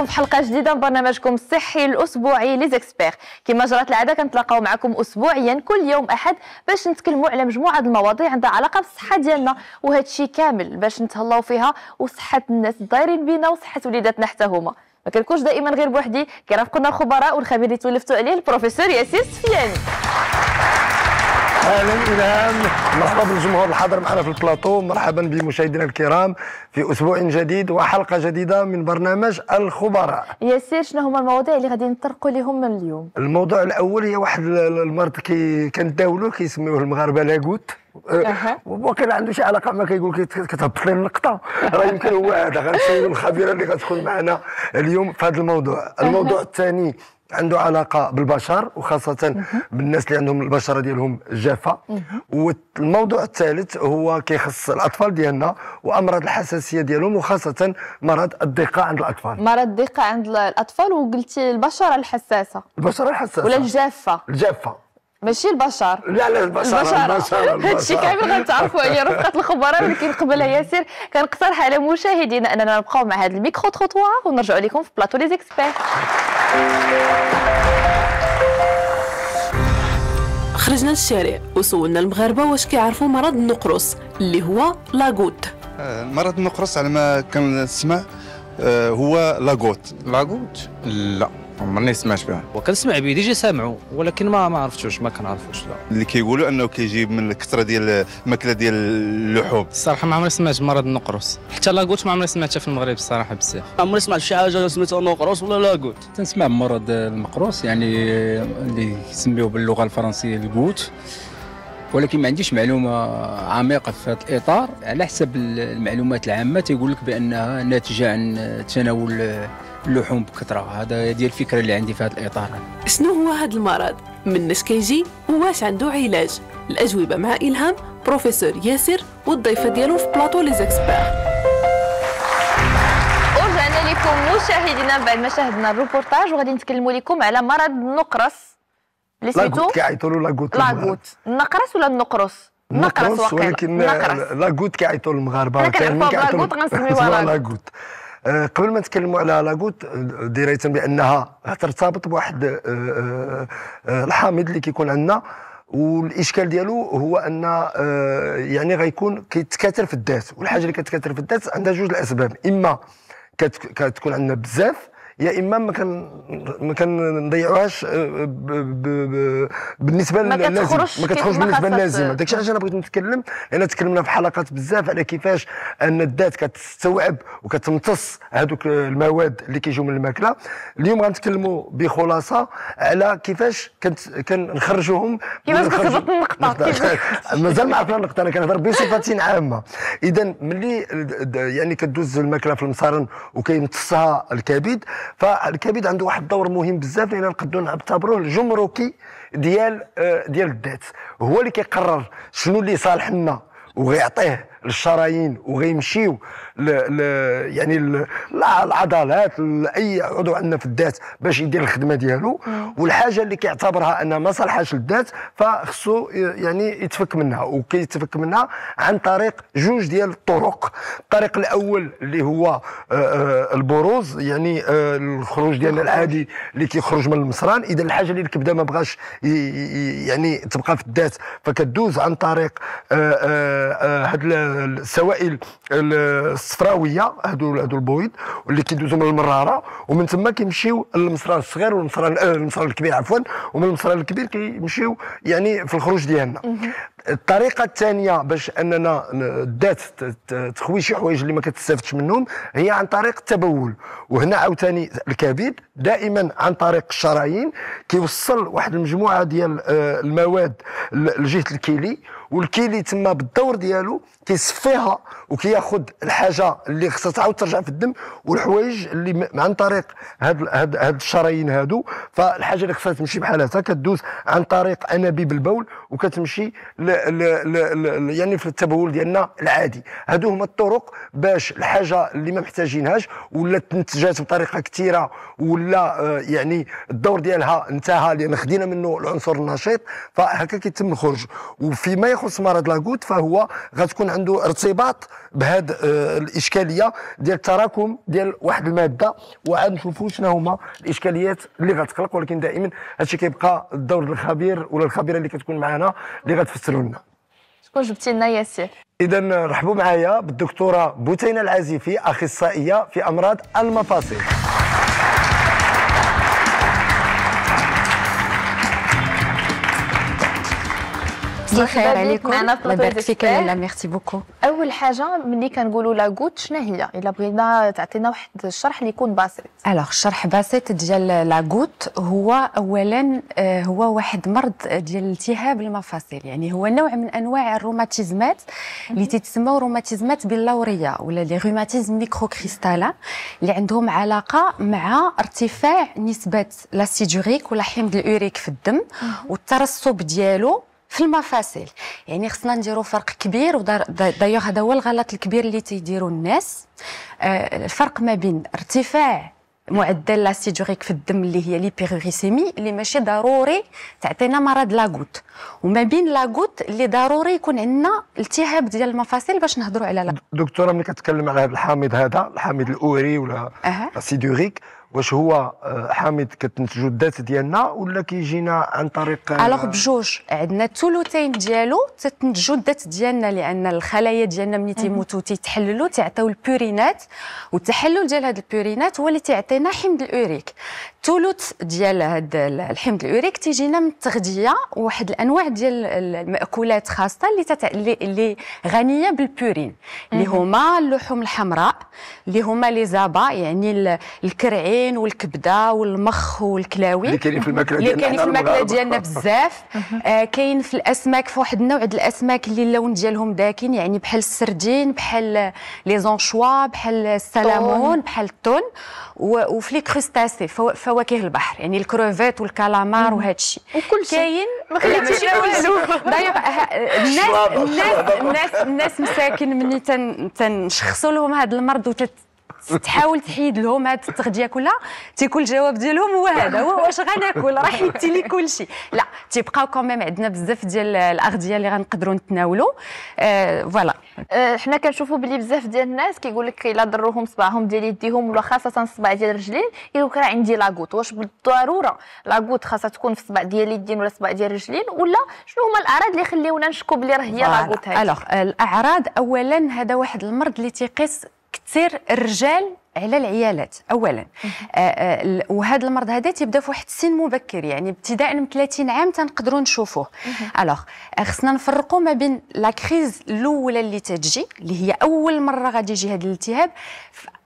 بكم في حلقه جديده من برنامجكم الصحي الاسبوعي ليزيكسبير كما جرت العاده كنتلاقاو معكم اسبوعيا كل يوم احد باش نتكلموا على مجموعه المواضيع عندها علاقه بالصحه ديالنا وهذا الشيء كامل باش نتهلاو فيها وصحه الناس الدايرين بينا وصحه وليداتنا حتى هما ما كنكونش دائما غير بوحدي كيرافقونا الخبراء والخبير اللي تولفتوا عليه البروفيسور ياسين سفياني اهلا الهام مرحبا بالجمهور الحاضر معنا في البلاطو مرحبا بمشاهدينا الكرام في اسبوع جديد وحلقه جديده من برنامج الخبراء ياسر شنو هما المواضيع اللي غادي نطرقوا لهم اليوم الموضوع الاول هي واحد المرض كي كنداولوه كيسميوه المغاربه لاكوت أه. وكان عنده شي علاقه ما كيقول كتهبط لي النقطه راه يمكن هو هذا غنسيروا الخبيره اللي غتكون معنا اليوم في هذا الموضوع الموضوع الثاني عنده علاقه بالبشر وخاصه بالناس اللي عندهم البشره ديالهم جافه والموضوع الثالث هو كيخص الاطفال ديالنا وامراض الحساسيه ديالهم وخاصه مرض الدقه عند الاطفال مرض الدقه عند الاطفال وقلتي البشره الحساسه البشره الحساسه ولا الجافه الجافه ماشي البشر لا لا البشر البشر هادشي كامل غنتعرفوا عليه رفقه الخبراء ولكن قبل ياسر كنقترح على مشاهدينا اننا نبقاو مع هذا الميكرو تروتوار ونرجعوا لكم في بلاطو لي زيكسبير خرجنا للشارع وسولنا المغاربه واش كيعرفوا مرض النقرس اللي هو لاغوت آه، مرض النقرس على ما كنسمع آه، هو لاغوت لاغوت لا عمرني سمعت بها وكنسمع به ديجا سامعو ولكن ما ما عرفتوش ما كنعرفوش لا اللي كيقولوا انه كيجيب من الكثره ديال الماكله ديال اللحوم الصراحه ما عمري سمعت مرض النقرس حتى لاكوت ما عمري سمعتها في المغرب الصراحه بزاف ما عمري سمعت شي حاجه سميتها نقرس ولا لاكوت تنسمع مرض المقروس يعني اللي يسميوه باللغه الفرنسيه الكوت ولكن ما عنديش معلومه عميقه في هذا الاطار على حسب المعلومات العامه تيقول لك بانها ناتجه عن تناول اللحوم بكثره هذا هي الفكره اللي عندي في هذا الاطار شنو هو هذا المرض من نش كيجي وواش عنده علاج الاجوبه مع الهام بروفيسور ياسر والضيفه ديالو في بلاطو لي زيكسبير ورجعنا لكم مشاهدينا بعد ما شاهدنا الروبورتاج وغادي نتكلموا لكم على مرض النقرس اللي سميتو كيعيطوا له لاغوت لاغوت النقرس ولا النقرس نقرس ولكن لاغوت كيعيطوا المغاربه انا كنعرفوا بلاغوت غنسميوها لاغوت أه، قبل ما نتكلموا على لاكوت أه، دريت بانها ترتبط بواحد أه، الحامض اللي كيكون عندنا والاشكال ديالو هو ان يعني غيكون كيتكاثر في الذات والحاجه اللي كتكاثر في الذات عندها جوج الاسباب اما كتكون عندنا بزاف يا اما ما كان ما نضيعوهاش آه، بالنسبه ما للازم ما كتخرجش بالنسبه للازمه داكشي علاش انا بغيت نتكلم لان تكلمنا في حلقات بزاف على كيفاش ان الذات كتستوعب وكتمتص هذوك المواد اللي كيجيو من الماكله اليوم غنتكلموا بخلاصه على كيفاش كنت كنخرجوهم كيفاش كتهبط النقطه مازال ما عرفنا النقطه انا كنهضر بصفه عامه اذا ملي يعني كدوز الماكله في المصارن وكيمتصها الكبد فالكبد عنده واحد الدور مهم بزاف لان نقدروا نعتبروه الجمركي ديال آه، ديال الذات هو اللي كيقرر شنو اللي صالح لنا وغيعطيه للشرايين وغيمشيو ل... يعني العضلات لاي عضو عندنا في الذات باش يدير الخدمه ديالو والحاجه اللي كيعتبرها انها ما صالحاش للذات فخصو يعني يتفك منها وكيتفك منها عن طريق جوج ديال الطرق الطريق الاول اللي هو آه، آه، البروز يعني آه، الخروج ديالنا العادي اللي كيخرج من المصران اذا الحاجه اللي الكبده ما بغاش يعني تبقى في الذات فكدوز عن طريق هذا السوائل الصفراويه هادو هادو البويض واللي كيدوزو من المراره ومن تما كيمشيو للمصران الصغير والمصرى آه، المصرى الكبير عفوا ومن المصرى الكبير كيمشيو يعني في الخروج ديالنا الطريقه الثانيه باش اننا الدات تخوي شي حوايج اللي ما كتستافدش منهم هي عن طريق التبول وهنا عاوتاني الكبد دائما عن طريق الشرايين كيوصل واحد المجموعه ديال آه، المواد لجهه الكيلي والكيلي تما بالدور ديالو كيصفيها وكياخذ الحاجه اللي خصها تعاود ترجع في الدم والحوايج اللي عن طريق هاد هاد هاد الشرايين هادو فالحاجه اللي خصها تمشي بحال هكا كدوز عن طريق انابيب البول وكتمشي ل ل ل ل يعني في التبول ديالنا العادي هادو هما الطرق باش الحاجه اللي ما محتاجينهاش ولا تنتجات بطريقه كثيره ولا آه، يعني الدور ديالها انتهى لان خدينا منه العنصر النشيط فهكا كيتم الخروج وفيما يخص مرض لاكوت فهو غتكون عنده ارتباط بهذه آه، الاشكاليه ديال التراكم ديال واحد الماده وعاد نشوفوا شنو هما الاشكاليات اللي غتخلق ولكن دائما هادشي كيبقى الدور الخبير ولا الخبيره اللي كتكون معنا اللي غتفسروا لنا شكون جبتي لنا ياسر اذا رحبوا معايا بالدكتوره بوتينه العازفي اخصائيه في امراض المفاصل صباح الخير عليكم لاباس فيك لالا ميرسي بوكو اول حاجه ملي كنقولوا لا غوت شنو هي الا بغينا تعطينا واحد الشرح اللي يكون بسيط الوغ الشرح بسيط ديال لا غوت هو اولا آه، هو واحد مرض ديال التهاب المفاصل يعني هو نوع من انواع الروماتيزمات اللي تتسموا روماتيزمات باللوريه ولا لي روماتيزم ميكرو كريستالا اللي عندهم علاقه مع ارتفاع نسبه لاسيدوريك ولا حمض الاوريك في الدم والترسب ديالو في المفاصل يعني خصنا نديرو فرق كبير ودايوغ هذا هو الغلط الكبير اللي تيديرو الناس آه، الفرق ما بين ارتفاع معدل لاسيدوريك في الدم اللي هي ليبيغليسيمي اللي ماشي ضروري تعطينا مرض لاغوت وما بين لاغوت اللي ضروري يكون عندنا التهاب ديال المفاصل باش نهضروا على لاغوت دكتوره ملي كتكلم على هذا الحامض هذا الحامض الاوري ولا أه. لاسيدوريك واش هو آه، حامض كتنتجو الذات ديالنا ولا كيجينا عن طريق الوغ آه، بجوج عندنا الثلثين ديالو تتنتجو الذات ديالنا لان الخلايا ديالنا ملي تيموتو تيتحللو تيعطيو البورينات والتحلل ديال هاد البورينات هو اللي تيعطينا حمض الاوريك ثلث ديال هذا الحمض الاوريك تيجينا من التغذيه وواحد الانواع ديال الماكولات خاصه اللي تتع... اللي غنيه بالبورين اللي هما اللحوم الحمراء اللي هما لي زابا يعني الكرعين والكبده والمخ والكلاوي اللي كاينين في الماكله ديالنا اللي كاينين في الماكله ديالنا بزاف آه كاين في الاسماك في واحد النوع ديال الاسماك اللي اللون ديالهم داكن يعني بحال السردين بحال لي زونشوا بحال السلمون بحال التون وفي لي كروستاسي فواكه البحر يعني الكروفات والكالامار وهذا الشيء وكل شيء كاين ما خليتيش دايوغ الناس الناس الناس الناس مساكن مني تنشخصوا لهم هذا المرض وتت تحاول تحيد لهم هذه التغذيه كلها تيكون الجواب ديالهم هو هذا هو واش غناكل راه حيدتي لي كل شيء لا تيبقاو كوميم عندنا بزاف ديال الاغذيه اللي غنقدروا نتناولوا آه فوالا آه، حنا كنشوفوا بلي بزاف ديال الناس كيقول لك الا ضروهم صباعهم ديال يديهم ولا خاصه الصباع ديال الرجلين يقول راه عندي لاغوت واش بالضروره لاغوت خاصها تكون في صباع ديال اليدين ولا صباع ديال الرجلين ولا شنو هما الاعراض اللي يخليونا نشكو بلي راه هي لاغوت هذه الوغ euh، الاعراض اولا هذا واحد المرض اللي تيقيس كثير الرجال على العيالات اولا آه، آه، وهذا المرض هذا تيبدا في واحد السن مبكر يعني ابتداء من 30 عام تنقدروا نشوفوه الوغ آه، خصنا نفرقوا ما بين لا كريز الاولى اللي تتجي اللي هي اول مره غادي يجي هذا الالتهاب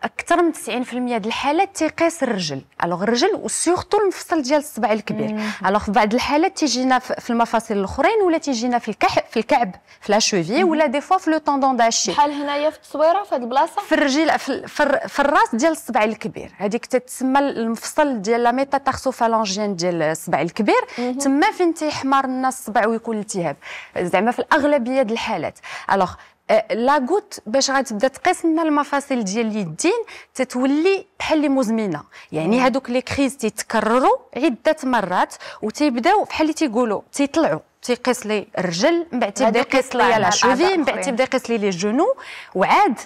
اكثر من 90% ديال الحالات تيقيس الرجل الوغ الرجل وسورتو المفصل ديال الصبع الكبير الوغ في بعض الحالات تيجينا في المفاصل الاخرين ولا تيجينا في الكح في الكعب في لا شوفي ولا دي فوا في لو طوندون داشي بحال هنايا في التصويره في هذه البلاصه في الرجل في, في الراس ديال الصبع الكبير هذيك تتسمى المفصل ديال لا ميتاتارسوفالانجيان ديال الصبع الكبير تما فين تيحمر الناس الصبع ويكون التهاب زعما في الاغلبيه ديال الحالات الوغ أه، لاكوت باش غتبدا تقيس لنا المفاصل ديال اليدين تتولي بحال اللي مزمنه يعني هذوك لي كريز تيتكرروا عده مرات وتيبداو بحال اللي تيقولوا تيطلعوا تيقيس لي الرجل من بعد تيبدا يقيس لي لا شوفي من بعد تيبدا يقيس لي لي جونو وعاد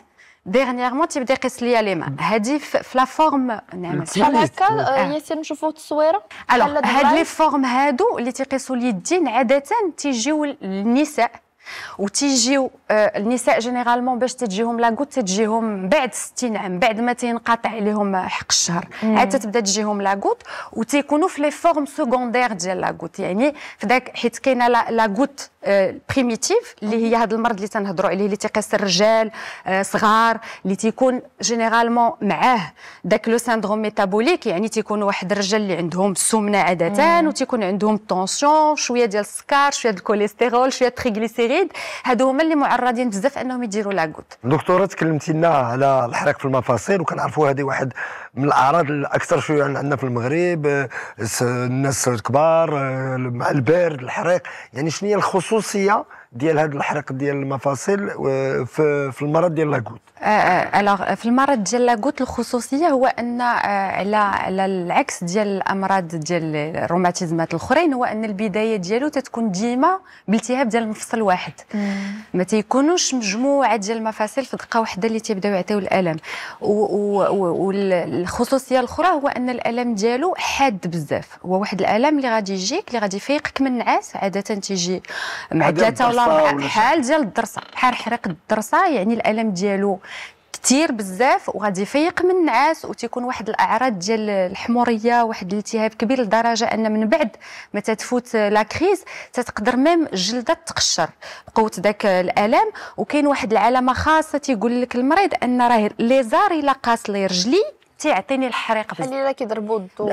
ديرنيغمون تيبدا يقيس لي لي ما هادي في لا فورم نعم بحال هكا آه، آه. ياسين نشوفوا التصويره الوغ هاد لي فورم هادو اللي تيقيسوا اليدين عاده تيجيو للنساء وتيجيو آه، النساء جينيرالمون باش تجيهم لاكوت تجيهم بعد 60 عام بعد ما تينقطع عليهم حق الشهر عاد تبدا تجيهم لاكوت وتيكونوا في لي فورم سكوندير ديال لاكوت يعني في داك حيت كاينه لاكوت بريميتيف آه، اللي هي هذا المرض اللي تنهضروا عليه اللي تيقيس الرجال آه، صغار اللي تيكون جينيرالمون معاه داك لو سيندروم ميتابوليك يعني تيكون واحد الرجال اللي عندهم السمنه عاده وتيكون عندهم طونسيون شويه ديال السكر شويه ديال الكوليسترول شويه تريغليسيريد هادو هما اللي معرضين بزاف انهم يديروا لاكوت دكتوره تكلمتي لنا على الحرق في المفاصل وكنعرفوا هذه واحد من الاعراض الاكثر شيوعا عندنا في المغرب آه، الناس الكبار مع البرد الحريق يعني شنو هي الخصوص social ديال هذا الحرق ديال المفاصل في المرض ديال لاكوت الوغ آه، آه، في المرض ديال لاكوت الخصوصيه هو ان آه، على على العكس ديال الامراض ديال الروماتيزمات الاخرين هو ان البدايه ديالو تتكون ديما بالتهاب ديال المفصل واحد ما تيكونوش مجموعه ديال المفاصل في دقه واحده اللي تيبداو يعطيو الالم والخصوصيه الاخرى هو ان الالم ديالو حاد بزاف هو واحد الالم اللي غادي يجيك اللي غادي يفيقك من النعاس عاده تيجي مع ثلاثه بحال ديال الدرسه بحال حرق الدرسه يعني الالم ديالو كثير بزاف وغادي يفيق من النعاس وتيكون واحد الاعراض ديال الحموريه واحد الالتهاب كبير لدرجه ان من بعد ما تتفوت لا كريز تتقدر ميم الجلده تقشر بقوه ذاك الالم وكاين واحد العلامه خاصه تيقول لك المريض ان راه ليزار الا قاص لي رجلي تيعطيني الحريق بزاف اللي كيضربوا الضوء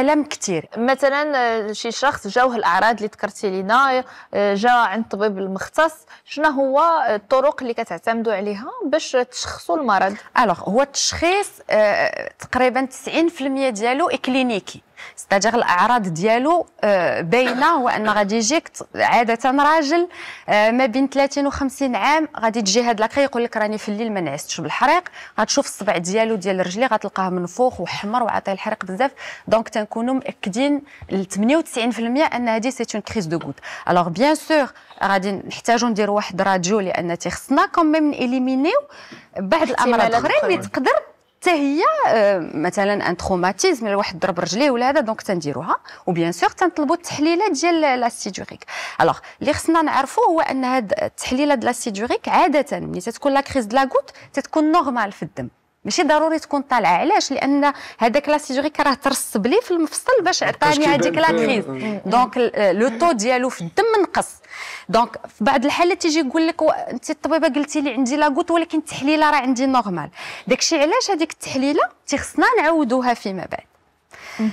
الم كثير مثلا آه، شي شخص جاوه الاعراض اللي ذكرتي لينا آه، جا عند الطبيب المختص شنو هو الطرق اللي كتعتمدوا عليها باش تشخصوا المرض الوغ هو التشخيص آه، تقريبا 90% ديالو اكلينيكي ستاجيغ الاعراض ديالو آه، باينه هو ان غادي يجيك عاده راجل آه، ما بين 30 و 50 عام غادي تجي هاد لاكري يقول لك راني في الليل ما نعستش بالحريق غتشوف الصبع ديالو ديال رجلي غتلقاه منفوخ وحمر وعاطيه الحريق بزاف دونك تنكونوا مأكدين ل 98% ان هادي سي اون كريز دو غود الوغ بيان سور غادي نحتاجوا نديروا واحد راديو لان تيخصنا كوميم نيليمينيو بعض الامراض الاخرين اللي تقدر حتى هي آه، مثلا ان تروماتيزم الا واحد ضرب رجليه ولا هذا دونك تنديروها وبيان سور تنطلبوا التحليلات ديال لاسيدوريك الوغ اللي خصنا نعرفوا هو ان هاد التحليلات ديال لاسيدوريك عاده ملي تتكون لا كريز دو تتكون نورمال في الدم ماشي ضروري تكون طالعه علاش لان هذاك لا سيجوري راه ترسب لي في المفصل باش عطاني هذيك لا كريز دونك لو طو ديالو في الدم نقص دونك في بعض الحالات تيجي يقول لك انت الطبيبه قلتي لي عندي لاكوت ولكن التحليله راه عندي نورمال داكشي علاش هذيك التحليله تيخصنا نعاودوها فيما بعد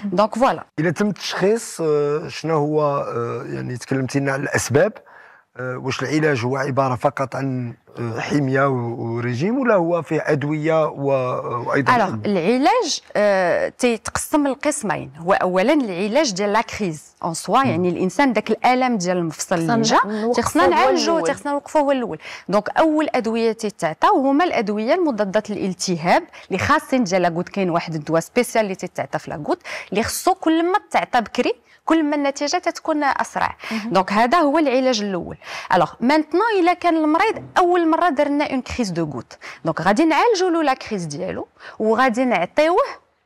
دونك فوالا الا تم التشخيص آه، شنو هو آه، يعني تكلمتي لنا على الاسباب آه، واش العلاج هو عباره فقط عن آه، حميه وريجيم ولا هو فيه ادويه وايضا الوغ العلاج آه، تيتقسم لقسمين هو اولا العلاج ديال لاكريز اون سوا يعني الانسان داك الالم ديال المفصل اللي جا تيخصنا نعالجو تيخصنا نوقفوه هو الاول دونك اول ادويه تيتعطاو هما الادويه المضادات للالتهاب اللي خاصين ديال لاكوت كاين واحد الدواء سبيسيال اللي تيتعطى في لاكوت اللي خصو كل ما تعطى بكري كل ما النتيجه تتكون اسرع دونك هذا هو العلاج الاول الوغ مانتنون الا كان المريض اول اول مره درنا اون كريز دو غوت دونك غادي نعالجوا له لا كريز ديالو وغادي نعطيوه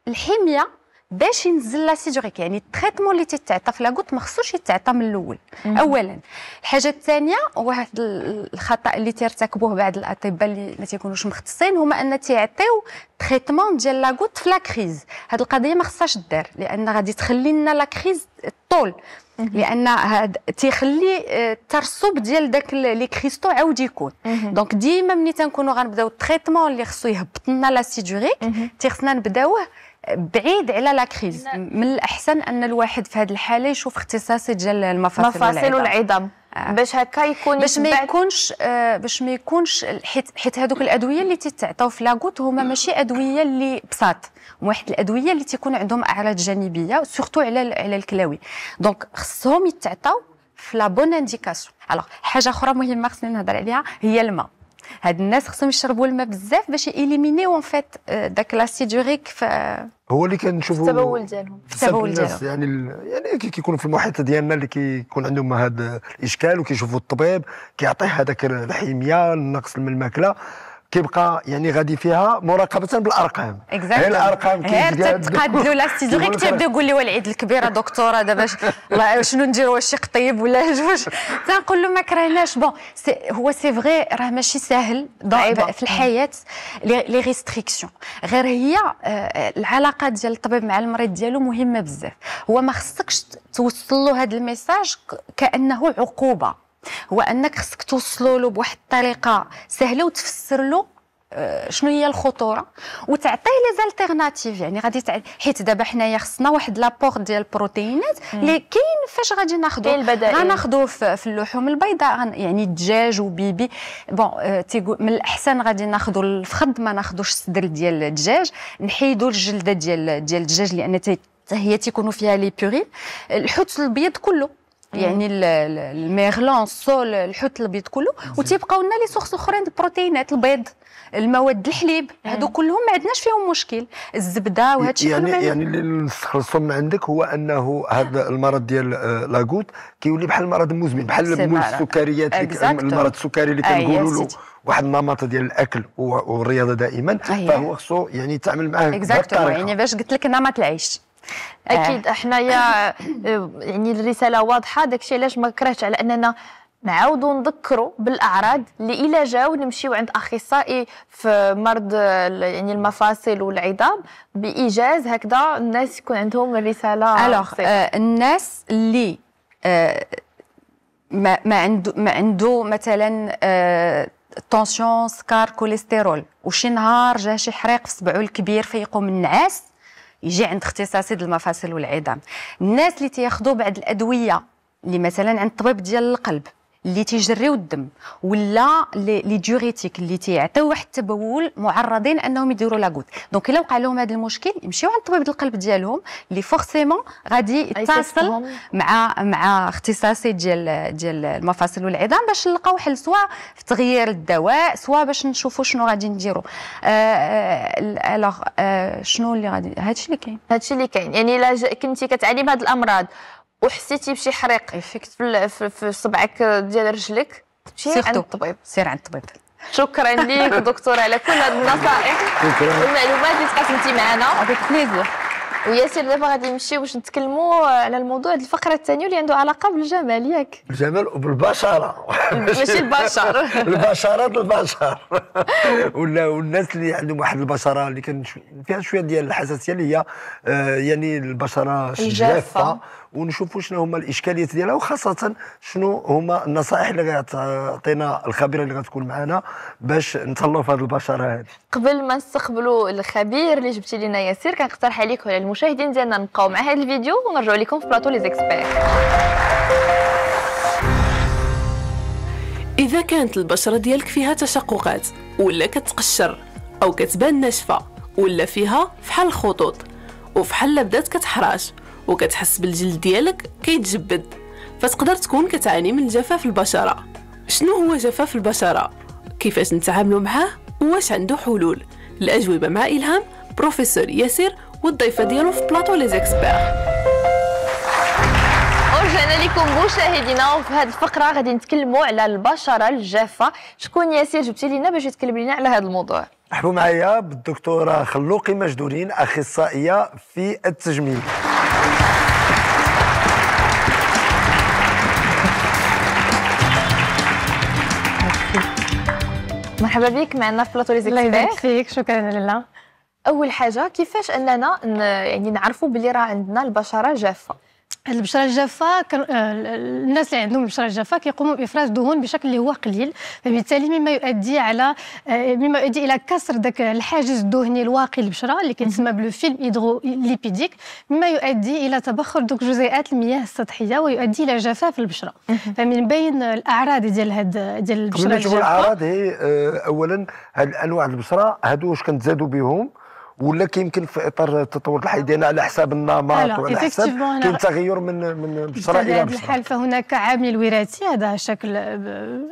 الحميه باش ينزل لا يعني التريتمون اللي تيتعطى في لاكوت ما خصوش يتعطى من الاول اولا الحاجه الثانيه واحد الخطا اللي تيرتكبوه بعض الاطباء اللي ما تيكونوش مختصين هما ان تيعطيو تريتمون ديال لاكوت في لاكريز هاد القضيه ما خصهاش دار لان غادي تخلي لنا لاكريز طول لان هاد تيخلي الترسب آه، ديال داك لي كريستو عاود يكون دونك ديما ملي تنكونوا غنبداو التريتمون اللي خصو يهبط لنا لاسيدوريك تيخصنا نبداوه بعيد على لا كريز من الاحسن ان الواحد في هذه الحاله يشوف اختصاصي ديال المفاصل مفاصل والعظام آه. باش هكا يكون باش ما يكونش آه باش ما يكونش حيت حيت هذوك الادويه اللي تتعطاو في لاكوت هما ماشي ادويه اللي بساط واحد الادويه اللي تيكون عندهم اعراض جانبيه سورتو على على الكلاوي دونك خصهم يتعطاو في لا بون انديكاسيون الوغ حاجه اخرى مهمه خصني نهضر عليها هي الماء هاد الناس خصهم يشربوا الماء بزاف باش يليمينيو اون آه، فيت داك لاسيد يوريك ف هو اللي كنشوفوا التبول ديالهم التبول ديالهم يعني ال... يعني كيكونوا في المحيط ديالنا اللي كيكون عندهم هذا الاشكال وكيشوفوا الطبيب كيعطيه هذاك الحميه النقص من الماكله كيبقى يعني غادي فيها مراقبه بالارقام غير الارقام غير تتقادلوا لا ستيزو غير كتبدا يقول لي والعيد الكبيره دكتوره دابا شنو نديروا واش شي قطيب ولا جوج تنقول له ما كرهناش بون هو سي فغي راه ماشي ساهل أيوة. في الحياه لي ريستريكسيون غير هي آه، العلاقه ديال الطبيب مع المريض ديالو مهمه بزاف هو ما خصكش توصل له هذا الميساج كانه عقوبه هو انك خصك توصلوا له بواحد الطريقه سهله وتفسر له آه، شنو هي الخطوره وتعطيه لي زالتيرناتيف يعني غادي تع... حيت دابا حنايا خصنا واحد لابور ديال البروتينات اللي كاين فاش غادي ناخذو إيه، غناخذو في اللحوم البيضاء يعني الدجاج وبيبي بون آه، تيقول من الاحسن غادي ناخذو الفخد ما ناخذوش الصدر ديال الدجاج نحيدو الجلده ديال ديال الدجاج لان هي تيكونوا فيها لي بيغي الحوت الابيض كله يعني الميغلون الصول الحوت الابيض كله وتيبقاو لنا لي سورس اخرين البروتينات البيض المواد الحليب هادو كلهم ما عندناش فيهم مشكل الزبده وهذا الشيء يعني يعني اللي من عندك هو انه هذا المرض ديال آه، لاكوت كيولي بحال مرض مزمن بحال السكريات المرض السكري اللي كنقولوا له واحد النمط ديال الاكل والرياضه دائما فهو خصو يعني تعمل معاه اكزاكتومون يعني باش قلت لك نمط العيش آه. اكيد حنايا آه، آه، يعني الرساله واضحه داكشي علاش ما كرهتش على اننا نعاودوا نذكروا بالاعراض اللي الا جاو نمشيو عند اخصائي في مرض يعني المفاصل والعظام بايجاز هكذا الناس يكون عندهم الرساله آه الناس اللي آه ما عندو عنده ما عنده مثلا آه طونسيون سكر كوليسترول وشي نهار جا شي حريق في صبعو الكبير فيقوم النعاس يجي عند اختصاصي المفاصل والعظام الناس اللي تياخذوا بعض الادويه اللي مثلا عند طبيب ديال القلب اللي تيجريو الدم ولا لي ديوريتيك اللي تيعطيو واحد التبول معرضين انهم يديروا لاكوت دونك الا وقع لهم هذا المشكل يمشيو عند طبيب القلب ديالهم اللي فورسيمون غادي يتصل مع مع اختصاصي ديال ديال المفاصل والعظام باش نلقاو حل سواء في تغيير الدواء سواء باش نشوفوا شنو غادي نديروا آه، آه، الوغ آه، شنو اللي غادي هادشي اللي كاين هادشي اللي كاين يعني الا كنتي كتعاني بهاد الامراض وحسيتي بشي حريق إيه، في, في صبعك آه، ديال رجلك تمشي عند الطبيب سير عند الطبيب شكرا ليك دكتور على كل هذه النصائح والمعلومات اللي تقاسمتي معنا وياسر دابا غادي نمشي باش نتكلموا على الموضوع ديال الفقره الثانيه اللي عنده علاقه بالجمال ياك الجمال وبالبشره ماشي البشر البشره البشر ولا والناس اللي عندهم واحد البشره اللي كان فيها شويه ديال الحساسيه اللي هي آه، يعني البشره الجافه ونشوفوا شنو هما الاشكاليات ديالها وخاصه شنو هما النصائح اللي غتعطينا الخبيره اللي غتكون معنا باش نتهلاو في هذه البشره هذه قبل ما نستقبلوا الخبير اللي جبتي لنا ياسير كنقترح عليك وعلى المشاهدين ديالنا نبقاو مع هذا الفيديو ونرجعوا لكم في بلاطو لي زيكسبير إذا كانت البشرة ديالك فيها تشققات ولا كتقشر أو كتبان ناشفة ولا فيها فحال الخطوط وفحال بدات كتحراج وكتحس بالجلد ديالك كيتجبد فتقدر تكون كتعاني من جفاف البشره شنو هو جفاف البشره كيفاش نتعاملوا معاه واش عنده حلول الاجوبه مع الهام بروفيسور ياسر والضيفه ديالو في بلاطو لي زيكسبير رجعنا لكم مشاهدينا وفي هذه الفقره غادي نتكلموا على البشره الجافه شكون ياسر جبتي لينا باش يتكلم لينا على هذا الموضوع مرحبا معايا بالدكتوره خلوقي مجدولين اخصائيه في التجميل مرحبا بك معنا في بلاطو ليزيكسبير الله يبارك فيك شكرا لله اول حاجه كيفاش اننا يعني نعرفوا بلي راه عندنا البشره جافه البشره الجافه آه، الناس اللي عندهم البشره الجافه كيقوموا بافراز دهون بشكل اللي هو قليل فبالتالي مما يؤدي على آه، مما يؤدي الى كسر ذاك الحاجز الدهني الواقي للبشره اللي كيتسمى بلو هيدرو ليبيديك مما يؤدي الى تبخر ذوك جزيئات المياه السطحيه ويؤدي الى جفاف البشره فمن بين الاعراض ديال هاد ديال البشره الجافه الاعراض هي آه، اولا هاد انواع البشره هادو واش كنتزادوا بهم ولا كيمكن في اطار التطور ديالنا على حساب النمط وعلى حساب كاين تغير من من بشره الى بشره الحال فهناك عامل وراثي هذا شكل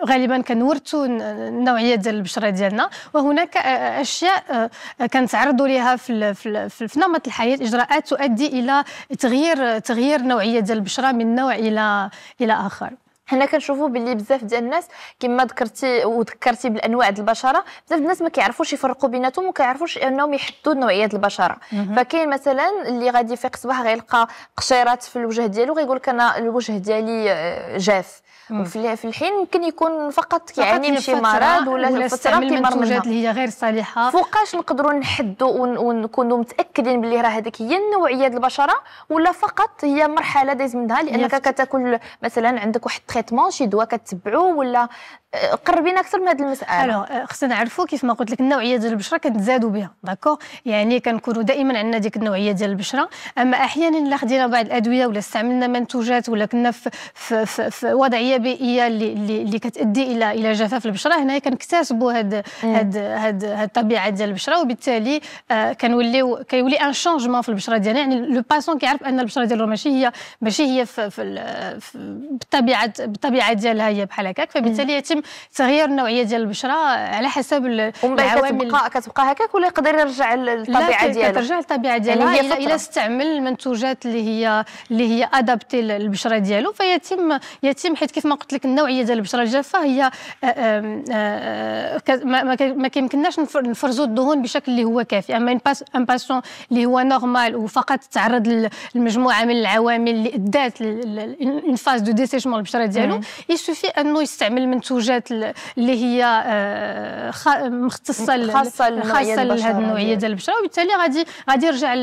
غالبا كنورثوا النوعيه ديال البشره ديالنا وهناك اشياء كنتعرضوا لها في في نمط الحياه اجراءات تؤدي الى تغيير تغيير نوعيه ديال البشره من نوع الى الى اخر حنا كنشوفوا باللي بزاف ديال الناس كما ذكرتي وذكرتي بالانواع ديال البشره بزاف الناس ما كيعرفوش يفرقوا بيناتهم وما كيعرفوش انهم يحددوا نوعيه البشره فكاين مثلا اللي غادي يفيق صباح غيلقى قشيرات في الوجه ديالو غيقول لك انا الوجه ديالي آه، جاف وفي الحين يمكن يكون فقط يعني شي مرض ولا, ولا استعمال المنتوجات اللي هي غير صالحه فوقاش نقدروا نحدوا ونكونوا متاكدين باللي راه هذيك هي النوعيه ديال البشره ولا فقط هي مرحله داز منها لانك كتاكل مثلا عندك واحد تريتمون شي دواء كتبعو ولا قربينا اكثر من هذه المساله الو أه، خصنا نعرفوا كيف ما قلت لك النوعيه ديال البشره كتزادوا بها داكور يعني كنكونوا دائما عندنا ديك النوعيه ديال البشره اما احيانا الا خدينا بعض الادويه ولا استعملنا منتوجات ولا كنا في, في, في, في وضعيه بيئيه اللي اللي اللي كتؤدي الى الى جفاف البشره هنا كنكتسبوا هاد هاد هاد هاد الطبيعه ديال البشره وبالتالي آه كنوليو كيولي ان شونجمون في البشره ديالنا يعني لو باسون كيعرف ان البشره ديالو ماشي هي ماشي هي في, في, في بالطبيعه بالطبيعه ديالها هي بحال هكاك فبالتالي يتم فيهم تغيير النوعيه ديال البشره على حسب العوامل كتبقى كتبقى هكاك ولا يقدر يرجع للطبيعه ديالها كترجع للطبيعه يعني ديالها يعني الا استعمل المنتوجات اللي هي اللي هي ادابتي للبشره ديالو فيتم يتم حيت كيف ما قلت لك النوعيه ديال البشره الجافه هي آه، آه، ما كيمكنناش نفرزوا الدهون بشكل اللي هو كافي اما ان باسون اللي هو نورمال وفقط تعرض لمجموعه من العوامل اللي ادات اون فاز دو ديسيشمون البشره ديالو يسوفي انه يستعمل منتوجات المنتجات اللي هي آه، مختصه خاصه لهذه النوعيه ديال البشره وبالتالي غادي غادي يرجع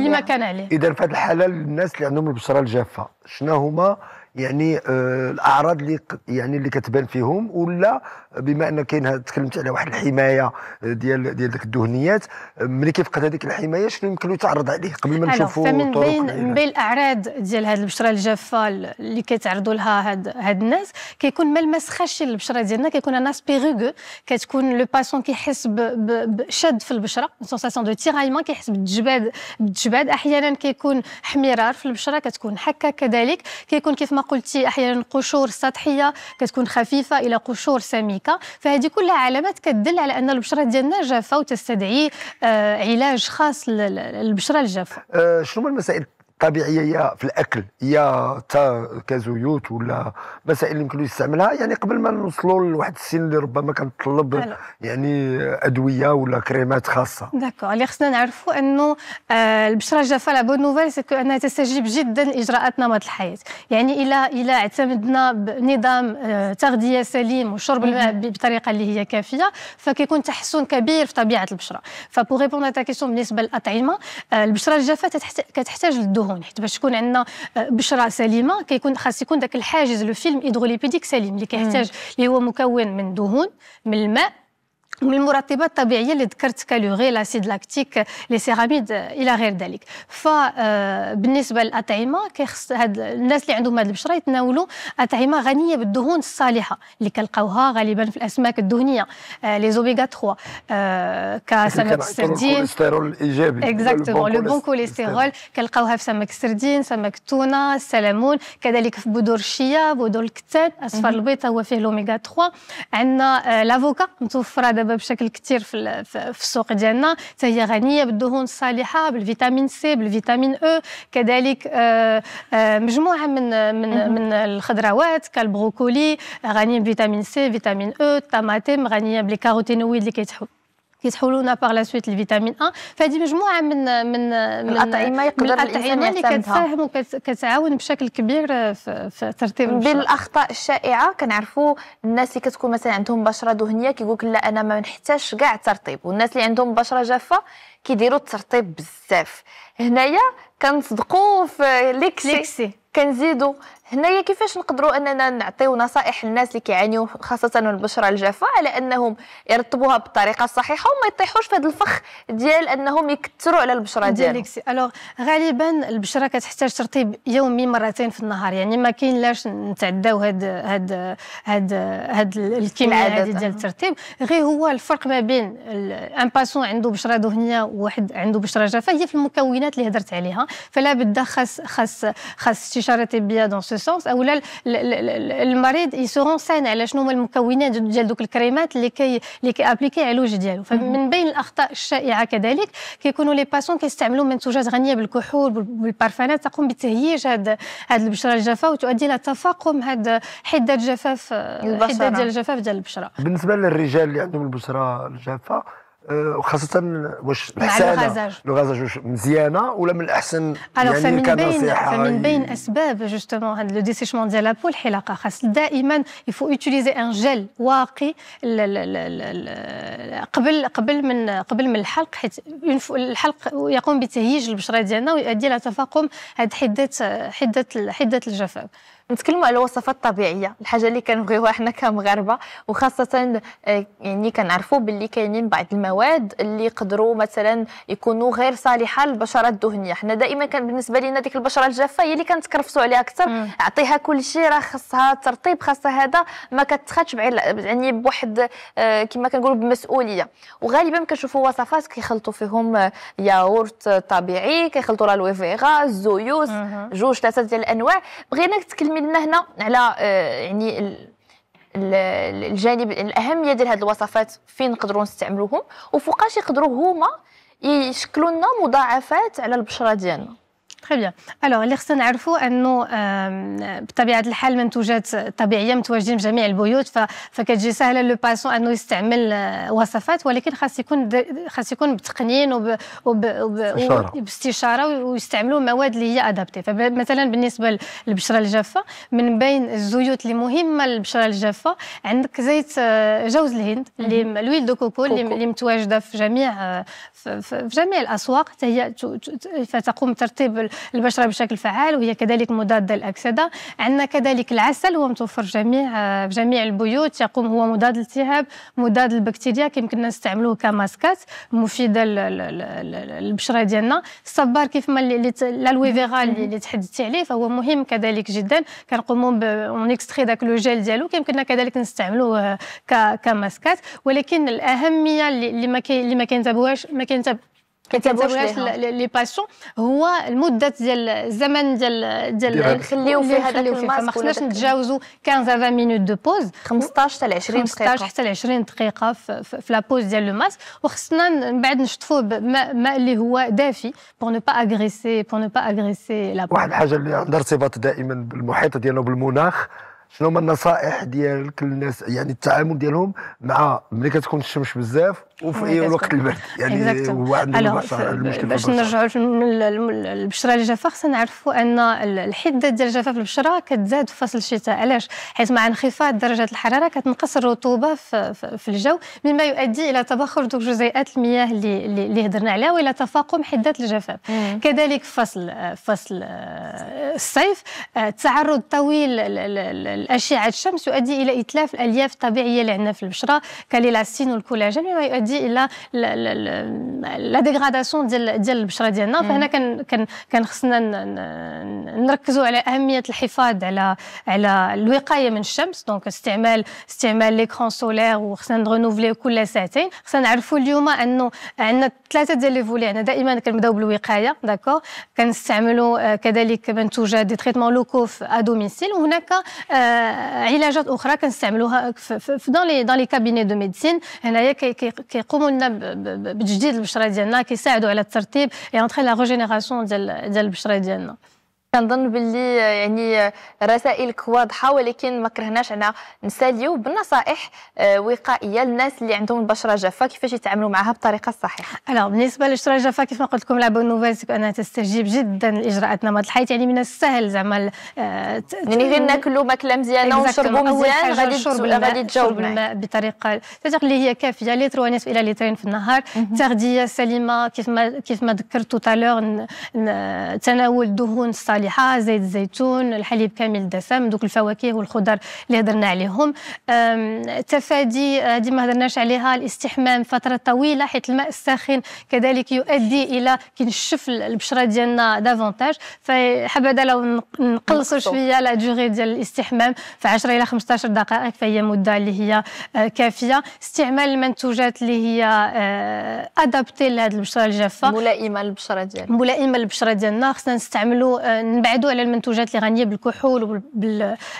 لما كان عليه اذا في هذه الحاله الناس اللي عندهم البشره الجافه شنو هما يعني آه، الاعراض اللي يعني اللي كتبان فيهم ولا بما ان كاين تكلمت على واحد الحمايه آه، ديال ديال ديك الدهنيات آه، ملي كيفقد هذيك الحمايه شنو يمكن له يتعرض عليه قبل ما نشوفوا فمن بين من بين الاعراض ديال هذه البشره الجافه اللي كيتعرضوا لها هاد هاد الناس كيكون ملمس خاشي للبشره ديالنا كيكون ان اسبيغوغ كتكون لو باسون كيحس بشد في البشره سونساسيون دو تيرايمون كيحس بالجباد بالجباد احيانا كيكون احمرار في البشره كتكون حكه كذلك كيكون كيف ما قلتي احيانا قشور سطحيه كتكون خفيفه الى قشور سميكه فهذه كلها علامات كتدل على ان البشره ديالنا جافه وتستدعي آه، علاج خاص للبشره الجافه آه شنو المسائل طبيعيه يا في الاكل يا كزيوت ولا مسائل اللي يمكن يستعملها يعني قبل ما نوصلوا لواحد السن اللي ربما كنطلب يعني ادويه ولا كريمات خاصه داكو اللي خصنا نعرفوا انه البشره الجافه لا بون نوفيل سكو انها تستجيب جدا لاجراءات نمط الحياه يعني الى الى اعتمدنا بنظام تغذيه سليم وشرب الماء بطريقه اللي هي كافيه فكيكون تحسن كبير في طبيعه البشره فبوغ ريبوند على بالنسبه للاطعمه البشره الجافه كتحتاج للدهون هون حيت باش تكون عندنا آه، بشره سليمه كيكون خاص يكون ذاك الحاجز لو فيلم هيدروليبيديك سليم اللي كيحتاج اللي هو مكون من دهون من الماء من المرطبات الطبيعيه اللي ذكرت كالوغي لاسيد لاكتيك لي سيراميد الى غير ذلك فبالنسبه آه، للاطعمه كيخص هاد الناس اللي عندهم هاد البشره يتناولوا اطعمه غنيه بالدهون الصالحه اللي كنلقاوها غالبا في الاسماك الدهنيه آه، لي زوميغا 3 آه، كسمك السردين الكوليسترول الايجابي اكزاكتومون لو بون كوليسترول كنلقاوها في سمك السردين سمك التونه السلمون كذلك في بذور الشيا بذور الكتان اصفر البيض هو فيه لوميغا 3 عندنا لافوكا متوفره دابا بشكل كثير في, السوق ديالنا حتى هي غنيه بالدهون الصالحه بالفيتامين سي بالفيتامين او كذلك آه، آه، مجموعه من من من الخضروات كالبروكولي غنيه بفيتامين سي فيتامين او الطماطم غنيه بالكاروتينويد اللي كيتحول كيتحولونا باغ لا سويت الفيتامين ا فهذه مجموعه من من من الاطعمه يقدر الانسان الاطعمه اللي كتساهم وكتعاون بشكل كبير في ترتيب بالاخطاء الشائعه كنعرفوا الناس اللي كتكون مثلا عندهم بشره دهنيه كيقول لا انا ما نحتاجش كاع الترطيب والناس اللي عندهم بشره جافه كيديروا الترطيب بزاف هنايا كنصدقوا في ليكسي, ليكسي. كنزيدوا هنايا كيفاش نقدروا اننا نعطيو نصائح للناس اللي كيعانيو خاصه من البشره الجافه على انهم يرطبوها بالطريقه الصحيحه وما يطيحوش في هذا الفخ ديال انهم يكثروا على البشره ديالهم الوغ غالبا البشره كتحتاج ترطيب يومي مرتين في النهار يعني ما كاينلاش نتعداو هاد هاد هاد هاد الكميه هذه ديال الترطيب غير هو الفرق ما بين ان باسون عنده بشره دهنيه وواحد عنده بشره جافه هي في المكونات اللي هضرت عليها فلا بد خاص خاص خاص استشاره طبيه دون سو سونس اولا المريض سان على شنو هما المكونات ديال دوك الكريمات اللي كي اللي ابليكي على الوجه ديالو فمن بين الاخطاء الشائعه كذلك كيكونوا لي باسون كيستعملوا منتوجات غنيه بالكحول بالبارفانات تقوم بتهييج هاد هاد البشره الجافه وتؤدي الى تفاقم هاد حده جفاف البشره حده ديال الجفاف ديال البشره بالنسبه للرجال اللي عندهم البشره الجافه وخاصه آه، واش الحسانه لوغازاج واش مزيانه ولا من الاحسن يعني فمن بين فمن بين اسباب جوستومون هذا لو ديسيشمون ديال لابو الحلاقه خاص دائما يفو يوتيليزي ان جيل واقي قبل قبل من قبل من الحلق حيت الحلق يقوم بتهيج البشره ديالنا ويؤدي الى تفاقم هاد حده حده حده الجفاف نتكلموا على الوصفات الطبيعيه الحاجه اللي كنبغيوها حنا كمغاربه وخاصه آه، يعني كنعرفوا باللي كاينين بعض المواد اللي يقدروا مثلا يكونوا غير صالحه للبشره الدهنيه حنا دائما كان بالنسبه لنا ديك البشره الجافه هي اللي كنتكرفصوا عليها اكثر اعطيها كل شيء راه خاصها ترطيب خاصها هذا ما كتخاتش يعني بواحد آه، كما كنقولوا بمسؤوليه وغالبا كنشوفوا وصفات كيخلطوا فيهم آه، ياغورت طبيعي كيخلطوا لا الزيوس الزيوت جوج ثلاثه ديال الانواع بغينا نتكلم كملنا هنا على آه، يعني الجانب الاهميه ديال هذه الوصفات فين نقدروا نستعملوهم وفوقاش يقدروا هما يشكلوا لنا مضاعفات على البشره ديالنا تري بيان الوغ اللي خصنا نعرفوا انه بطبيعه الحال منتوجات طبيعيه متواجدين في جميع البيوت فكتجي سهله لو باسون انه يستعمل وصفات ولكن خاص يكون خاص يكون بتقنين وب... وب... وب... وباستشاره ويستعملوا مواد اللي هي ادابتي فمثلا بالنسبه للبشره الجافه من بين الزيوت اللي مهمه للبشره الجافه عندك زيت جوز الهند اللي لويل دو كوكو اللي متواجده في جميع في جميع الاسواق فتقوم ترتيب البشره بشكل فعال وهي كذلك مضاده للاكسده عندنا كذلك العسل هو متوفر جميع في جميع البيوت يقوم هو مضاد للالتهاب مضاد للبكتيريا كيمكننا نستعملوه كماسكات مفيده للبشره ديالنا الصبار كيف ما اللي فيغا اللي تحدثتي عليه فهو مهم كذلك جدا كنقوموا اون اكستري داك لو جيل ديالو كيمكننا كذلك نستعملوه كماسكات ولكن الاهميه اللي ما كي اللي ما كينتبهوش ما كينتبه كتبغيش لي باسيون هو المده ديال الزمن ديال ديال نخليو فيها هذاك الماسك ما خصناش نتجاوزوا 15 20 مينوت دو بوز 15 حتى ل 20 دقيقه 15 حتى ل 20 دقيقه في لا بوز ديال لو ماسك وخصنا من بعد نشطفوه بماء اللي هو دافي بور نو با اغريسي بور نو با اغريسي لا واحد الحاجه اللي عندها ارتباط دائما بالمحيط ديالنا وبالمناخ شنو هما النصائح ديالك للناس يعني التعامل ديالهم مع ملي كتكون الشمس بزاف وفي اي وقت البرد يعني وعند البشره باش نرجعوا للبشره اللي جافه خصنا نعرفوا ان الحده ديال جفاف البشره كتزاد في فصل الشتاء علاش حيت مع انخفاض درجه الحراره كتنقص الرطوبه في, الجو مما يؤدي الى تبخر دوك جزيئات المياه اللي اللي هضرنا عليها والى تفاقم حده الجفاف كذلك فصل فصل آه، الصيف التعرض آه، طويل لاشعه الشمس يؤدي الى اتلاف الالياف الطبيعيه اللي عندنا في البشره كاليلاسين والكولاجين مما يؤدي تؤدي الى لا ديغراداسيون ديال ديال البشره ديالنا فهنا كان كان كان خصنا نركزوا على اهميه الحفاظ على على الوقايه من الشمس دونك استعمال استعمال ليكرون سولير وخصنا نرونوفليو كل ساعتين خصنا نعرفوا اليوم انه عندنا ثلاثه ديال لي فولي عندنا دائما كنبداو بالوقايه داكور كنستعملوا آه، كذلك منتوجات دي تريتمون لوكو في ادوميسيل وهناك آه، علاجات اخرى كنستعملوها في دون لي دون لي كابيني دو ميديسين هنايا كيقوموا لنا بتجديد البشره ديالنا كيساعدوا على الترتيب يعني تخيل لا ريجينيراسيون ديال ديال البشره ديالنا كنظن باللي آه، يعني آه، رسائلك واضحه ولكن ما كرهناش انا نساليو بالنصائح آه، وقائيه للناس اللي عندهم البشره جافه كيفاش يتعاملوا معها بالطريقه الصحيحه انا بالنسبه للبشره الجافه كيف ما قلت لكم لا بون نوفيل انها تستجيب جدا لاجراءات نمط الحياه يعني من السهل زعما يعني غير ناكلوا ماكله مزيانه ونشربوا مزيان غادي غادي تجاوب بطريقه اللي هي كافيه لتر ونصف الى لترين في النهار تغذيه سليمه كيف ما كيف ما ذكرت تو تناول دهون صالحه الصالحه زيت الزيتون الحليب كامل الدسم دوك الفواكه والخضر اللي هضرنا عليهم تفادي هذه ما هضرناش عليها الاستحمام فتره طويله حيت الماء الساخن كذلك يؤدي الى كينشف البشره ديالنا دافونتاج فحبذا لو نقلصوا شويه لا دوغي ديال الاستحمام ف 10 الى 15 دقائق فهي مده اللي هي آه، كافيه استعمال المنتوجات اللي هي ادابتي آه، لهذه البشره الجافه ملائمه للبشره ديالنا ملائمه للبشره ديالنا خصنا نستعملوا آه، نبعدوا على المنتوجات اللي غنيه بالكحول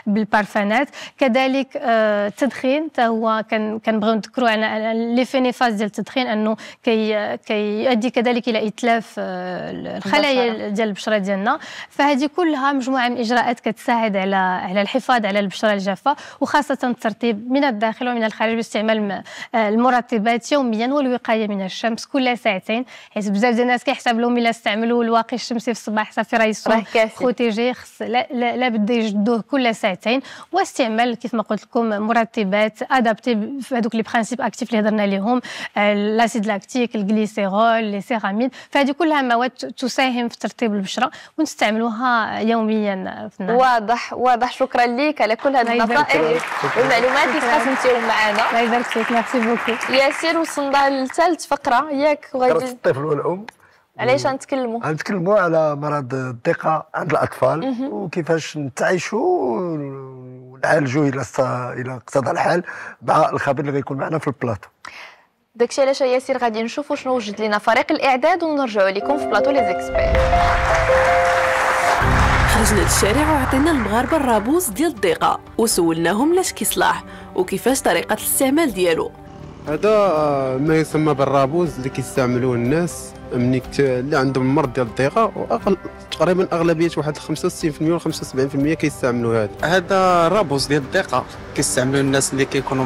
وبالبارفانات كذلك آه، التدخين حتى هو كنبغيو نذكروا على لي فينيفاز ديال التدخين انه كي كيؤدي كذلك الى اتلاف آه، الخلايا ديال البشره ديالنا فهذه كلها مجموعه من الاجراءات كتساعد على على الحفاظ على البشره الجافه وخاصه الترطيب من الداخل ومن الخارج باستعمال آه، المرطبات يوميا والوقايه من الشمس كل ساعتين حيت بزاف ديال الناس كيحسب لهم الا استعملوا الواقي الشمسي في الصباح صافي راه يصوم كاسي بروتيجي خص لابد يجدوه كل ساعتين واستعمال كيف ما قلت لكم مرطبات ادابتي في هذوك لي برينسيپ اكتيف اللي هضرنا عليهم الاسيد لاكتيك الجليسيرول لي سيراميد فهذه كلها مواد تساهم في ترطيب البشره ونستعملوها يوميا في النهار واضح واضح شكرا لك على كل هذه النصائح والمعلومات اللي قسمتيهم معنا الله يبارك فيك ميرسي بوكو ياسر وصلنا لثالث فقره ياك غادي الطفل والام علاش غنتكلموا غنتكلموا على مرض الثقه عند الاطفال وكيفاش نتعايشوا ونعالجوا الى الى اقتضى الحال مع الخبير اللي غيكون معنا في البلاطو داكشي علاش ياسر غادي نشوفوا شنو وجد لنا فريق الاعداد ونرجعوا لكم في بلاطو ليزيكسبير. خرجنا للشارع وعطينا المغاربه الرابوز ديال الضيقه وسولناهم لاش كيصلاح وكيفاش طريقه الاستعمال ديالو هذا آه، ما يسمى بالرابوز اللي كيستعملوه الناس ملي اللي عندهم مرض ديال الضيقه واغل تقريبا اغلبيه واحد 65% ولا 75% كيستعملوا هذا هذا رابوس ديال الضيقه كيستعملوا الناس اللي كيكونوا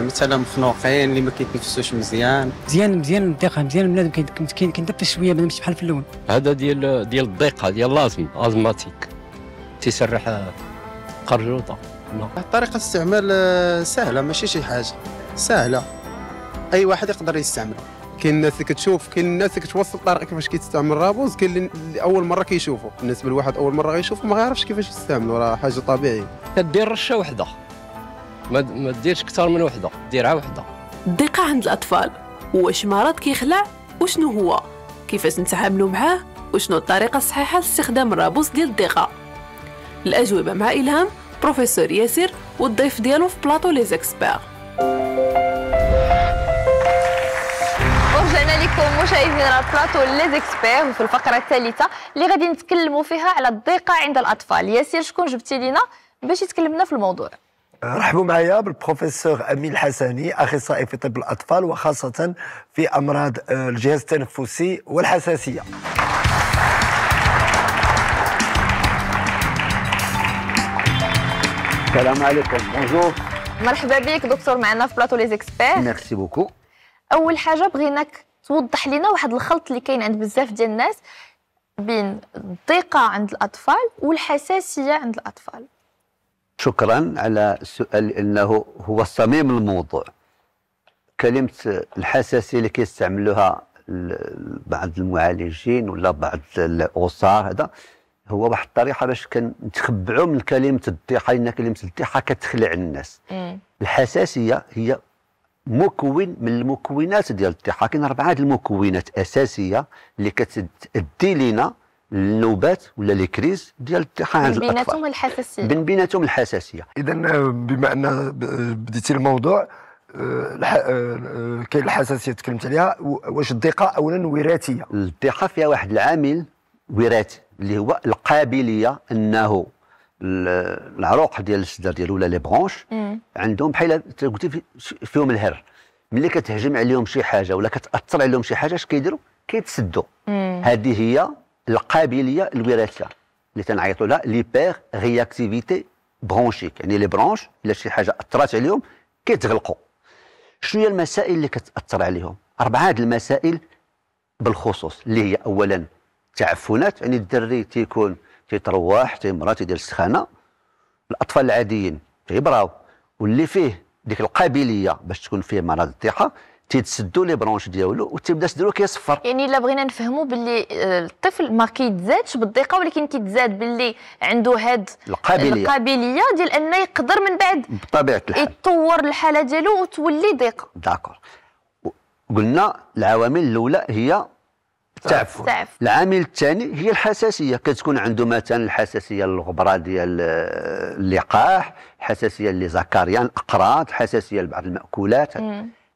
مثلا مخنوقين اللي ما كيتنفسوش مزيان مزيان مزيان الضيقه مزيان بنادم كيندفس شويه ما ماشي بحال في الاول هذا ديال ديال الضيقه ديال لازم ازماتيك تيسرح آه، قرجوطه طريقه استعمال آه، سهله ماشي شي حاجه سهله اي واحد يقدر يستعملها كاين الناس اللي كتشوف كاين الناس اللي كتوصل الطريق كيفاش كيستعمل الرابوز كاين اللي اول مره كيشوفو بالنسبه لواحد اول مره غيشوف ما غيعرفش كيفاش يستعملو راه حاجه طبيعيه كدير رشه وحده ما ديرش اكثر من وحده ديرها وحده الدقه عند الاطفال واش مرض كيخلع وشنو هو كيفاش نتعاملوا معاه وشنو الطريقه الصحيحه لاستخدام الرابوز ديال الدقه الاجوبه مع الهام بروفيسور ياسر والضيف ديالو في بلاطو لي زيكسبير بكم مشاهدينا لي ليزيكسبير وفي الفقره الثالثه اللي غادي نتكلموا فيها على الضيقه عند الاطفال ياسير شكون جبتي لينا باش يتكلمنا في الموضوع رحبوا معايا بالبروفيسور امين الحسني اخصائي في طب الاطفال وخاصه في امراض آه، الجهاز التنفسي والحساسيه السلام عليكم بونجور مرحبا بك دكتور معنا في بلاطو ليزيكسبير ميرسي بوكو اول حاجه بغيناك توضح لنا واحد الخلط اللي كاين عند بزاف ديال الناس بين الضيقه عند الاطفال والحساسيه عند الاطفال شكرا على السؤال انه هو صميم الموضوع كلمه الحساسيه اللي كيستعملوها بعض المعالجين ولا بعض الاوصار هذا هو واحد الطريقه باش كنتخبعوا من كلمه الضيحه لان كلمه الضيحه كتخلع الناس مم. الحساسيه هي مكون من المكونات ديال التيح كاين اربعه المكونات اساسيه اللي كتدي لينا النوبات ولا لي كريز ديال التحان عند الاطفال بيناتهم الحساسيه من بيناتهم الحساسيه اذا آه، بما ان آه، بديتي الموضوع آه، كاين الحساسيه تكلمت عليها واش الضيقه اولا وراثيه الضيقه فيها واحد العامل وراثي اللي هو القابليه انه العروق ديال الصدر ديالو ولا لي برونش عندهم بحال قلتي فيهم الهر ملي كتهجم عليهم شي حاجه ولا كتاثر عليهم شي حاجه اش كيديروا كيتسدوا هذه هي القابليه الوراثيه اللي تنعيطوا لها لي رياكتيفيتي برونشيك يعني لي برونش الا شي حاجه اثرات عليهم كيتغلقوا شنو هي المسائل اللي كتاثر عليهم اربعه هاد المسائل بالخصوص اللي هي اولا تعفنات يعني الدري تيكون تيترواح تيمرا تيدير السخانه الاطفال العاديين تيبراو واللي فيه ديك القابليه باش تكون فيه مرض الطيحه تيتسدوا لي برونش ديالو وتيبدا تديرو كيصفر يعني الا بغينا نفهموا باللي آه، الطفل ما كيتزادش بالدقه ولكن كيتزاد باللي عنده هاد القابليه القابليه ديال انه يقدر من بعد بطبيعه الحال يتطور الحاله ديالو وتولي ضيقه داكور قلنا العوامل الاولى هي التعفن العامل الثاني هي الحساسيه كتكون عنده مثلا الحساسيه للغبره ديال اللقاح الحساسيه لزكريان الاقراط الحساسيه لبعض الماكولات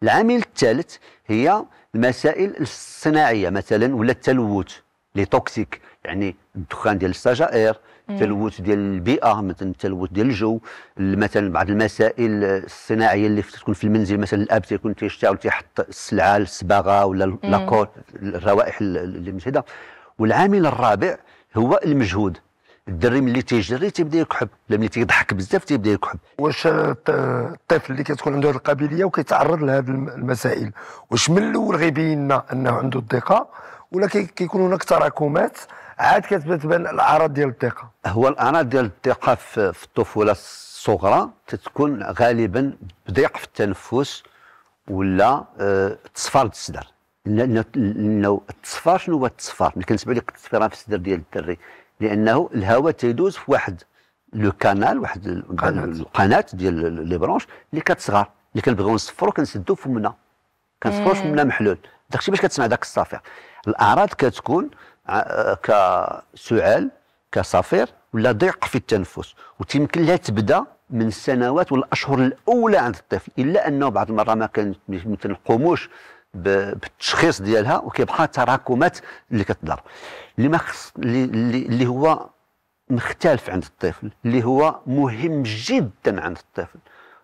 العامل الثالث هي المسائل الصناعيه مثلا ولا التلوث لي توكسيك يعني الدخان ديال السجائر تلوث ديال البيئه مثلا التلوث ديال الجو مثلا بعض المسائل الصناعيه اللي تكون في المنزل مثلا الاب تيكون تيشتغل تيحط السلعه الصباغه ولا لاكور الروائح اللي هذا والعامل الرابع هو المجهود الدري ملي تيجري تيبدا يكحب ولا ملي تيضحك بزاف تيبدا يكحب واش الطفل اللي كتكون عنده هذه القابليه وكيتعرض لهذه المسائل واش من الاول غيبين لنا انه عنده الضيقه ولا كيكون هناك تراكمات عاد كتبان الاعراض ديال الثقه هو الاعراض ديال الثقه في, الطفوله الصغرى تتكون غالبا بضيق في التنفس ولا آه، تصفار الصدر لانه التصفار شنو هو التصفار ملي كنسمعوا لك التصفيره في الصدر ديال الدري لانه الهواء تيدوز في واحد لو كانال واحد القناه ديال لي برونش اللي كتصغر اللي كنبغيو نصفرو كنسدو فمنا كنصفرو فمنا محلول داكشي باش كتسمع داك الصفير الاعراض كتكون آه، كسعال كصفير ولا ضيق في التنفس وتيمكن لها تبدا من السنوات والاشهر الاولى عند الطفل الا انه بعض المرات ما كانت مثل القموش بالتشخيص ديالها وكيبقى تراكمات اللي كتضرب اللي ما خص اللي هو مختلف عند الطفل اللي هو مهم جدا عند الطفل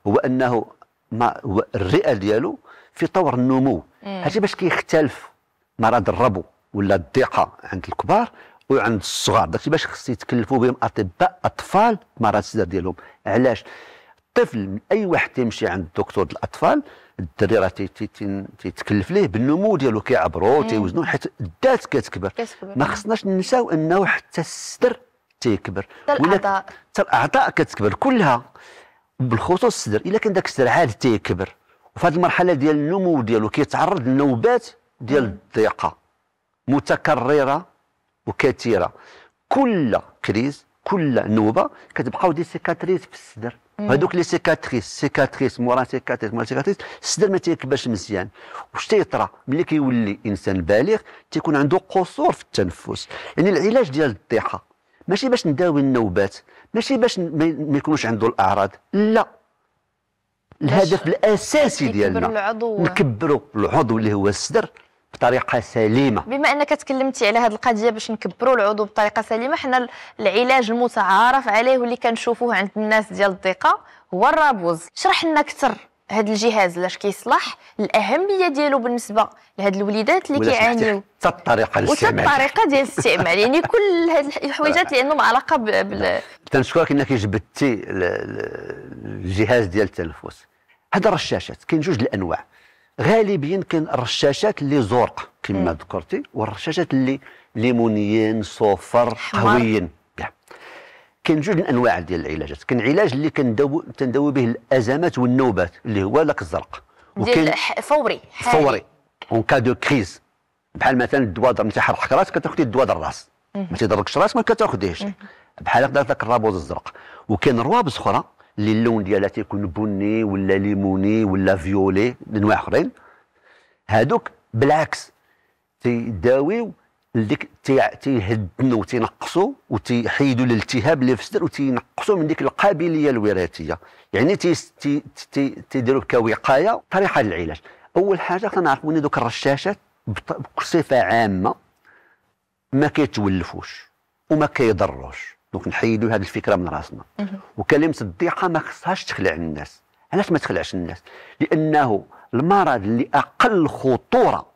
هو انه ما هو الرئه ديالو في طور النمو هادشي باش كيختلف مرض الربو ولا الضيقه عند الكبار وعند الصغار داكشي باش خص يتكلفوا بهم اطباء اطفال مراسيده ديالهم علاش الطفل اي واحد تيمشي عند دكتور الاطفال الدري راه تيتكلف ليه بالنمو ديالو كيعبروا تيوزنوا حيت الذات كتكبر ما خصناش ننساو انه حتى الصدر تيكبر حتى الاعضاء حتى الاعضاء كتكبر كلها بالخصوص الصدر الا كان داك الصدر عاد تيكبر وفي هذه المرحله ديال النمو ديالو كيتعرض لنوبات ديال الضيقه متكرره وكثيره كل كريز كل نوبه كتبقاو دي سيكاتريس في الصدر هذوك لي سيكاتريس سيكاتريس مورا سيكاتريس مورا سيكاتريس الصدر ما تيكبش مزيان واش تيطرى ملي كيولي انسان بالغ تيكون عنده قصور في التنفس يعني العلاج ديال الضيحه ماشي باش نداوي النوبات ماشي باش ما يكونوش عنده الاعراض لا الهدف الاساسي ديالنا نكبروا العضو اللي هو الصدر بطريقه سليمه بما انك تكلمتي على هذه القضيه باش نكبروا العضو بطريقه سليمه حنا العلاج المتعارف عليه واللي كنشوفوه عند الناس ديال الضيقه هو الرابوز شرح لنا اكثر هذا الجهاز لاش كيصلح الاهميه ديالو بالنسبه لهاد الوليدات اللي كيعانيو حتى الطريقه الاستعمال وحتى الطريقه ديال الاستعمال يعني كل هاد الحويجات اللي عندهم علاقه بال تنشكرك انك جبدتي الجهاز ديال التنفس هذا الرشاشات كاين جوج الانواع غالبيا كان الرشاشات اللي زرق كما ذكرتي والرشاشات اللي ليمونيين صفر قويين كاين جوج الانواع ديال العلاجات كاين علاج اللي كنداوي به الازمات والنوبات اللي هو لك الزرق وكاين فوري حالي. فوري اون كا دو كريز بحال مثلا الدواء ملي تحرق راسك كتاخذي الدواء ديال الراس ما تيضركش راسك ما كتاخذيهش بحال هكذا ذاك الرابوز الزرق وكاين روابز اخرى اللي اللون ديالها تيكون بني ولا ليموني ولا فيولي انواع اخرين هادوك بالعكس تيداويو ديك تيهدنوا تينقصوا وتيحيدوا الالتهاب اللي في الصدر وتينقصوا من ديك القابليه الوراثيه يعني تيديروا كوقايه طريقه للعلاج اول حاجه كنعرفوا ان دوك الرشاشات بصفه عامه ما كيتولفوش وما كيضروش دونك نحيدوا هذه الفكره من راسنا وكلمه الضيقه ما خصهاش تخلع الناس علاش ما تخلعش الناس لانه المرض اللي اقل خطوره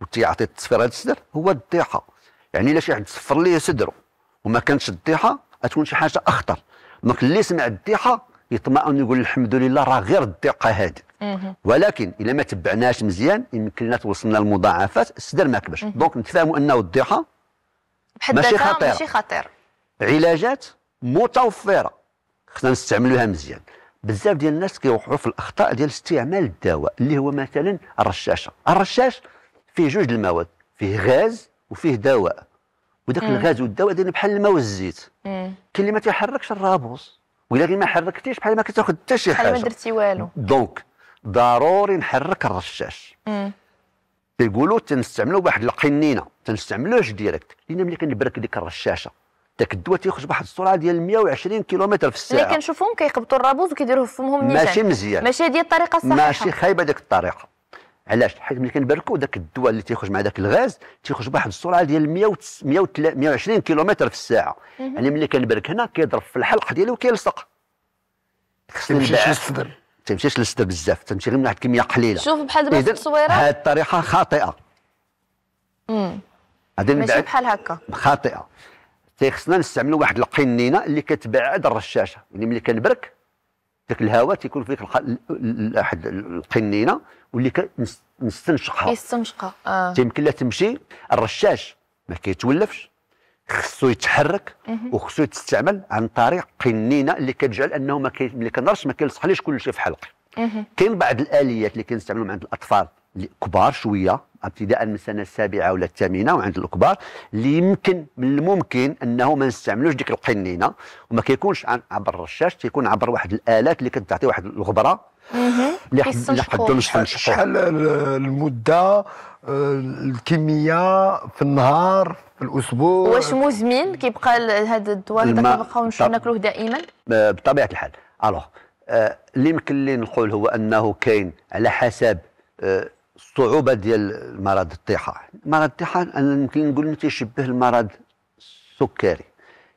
وتيعطي التصفير هذا الصدر هو الضيحه يعني الا شي واحد صفر ليه صدره وما كانش الضيحه غتكون شي حاجه اخطر دونك اللي سمع الضيحه يطمئن يقول الحمد لله راه غير الضيقه هذه ولكن الا ما تبعناش مزيان يمكن لنا توصلنا للمضاعفات الصدر ما كبرش دونك نتفاهموا انه الضيحه ماشي خطير ماشي خطير علاجات متوفره خصنا نستعملوها مزيان بزاف ديال الناس كيوقعوا في الاخطاء ديال استعمال الدواء اللي هو مثلا الرشاشه الرشاش فيه جوج المواد فيه غاز وفيه دواء وداك الغاز والدواء دايرين بحال الماء والزيت كاين اللي ما تيحركش الرابوس ولا ما حركتيش بحال ما كتاخذ حتى شي حاجه بحال ما درتي والو دونك ضروري نحرك الرشاش تيقولوا تنستعملوا بواحد القنينه تنستعملوش ديريكت لان ملي كنبرك ديك الرشاشه داك الدواء تيخرج بواحد السرعه ديال 120 كيلومتر في الساعه اللي كنشوفهم كيقبطوا الرابوز وكيديروه في فمهم نيشان ماشي مزيان ماشي هذه الطريقه الصحيحه ماشي خايبه ديك الطريقه علاش حيت ملي كنبركو داك الدواء اللي تيخرج مع داك الغاز تيخرج بواحد السرعه ديال 100 120 كيلومتر في الساعه يعني ملي كنبرك هنا كيضرب في الحلق ديالو وكيلصق خصني نبعد الصدر تمشيش للصدر بزاف تمشي غير من واحد الكميه قليله شوف بحال دابا في التصويره هذه الطريقه خاطئه امم ماشي بحال هكا خاطئه تيخصنا نستعملوا واحد القنينه اللي كتبعد الرشاشه يعني ملي كنبرك ذاك الهواء تيكون فيك واحد القنينه واللي كنستنشقها كيستنشقها اه تيمكن لها تمشي الرشاش ما كيتولفش خصو يتحرك وخصو يتستعمل عن طريق قنينه اللي كتجعل انه ما كي... ملي كنرش ما كيلصقليش كل شيء في حلقي كاين بعض الاليات اللي كنستعملهم عند الاطفال اللي كبار شويه ابتداء من السنه السابعه ولا الثامنه وعند الكبار اللي يمكن من الممكن انه ما نستعملوش ديك القنينه وما كيكونش عبر الرشاش تيكون عبر واحد الالات اللي كتعطي واحد الغبره اللي لحد شحال المده آه، الكميه في النهار في الاسبوع واش مزمن كيبقى هذا الدواء هذا كنبقاو ناكلوه دائما آه، بطبيعه الحال الوغ آه، اللي يمكن لي نقول هو انه كاين على حسب الصعوبه ديال مرض الطيحه مرض الطيحه انا يمكن نقول تيشبه المرض السكري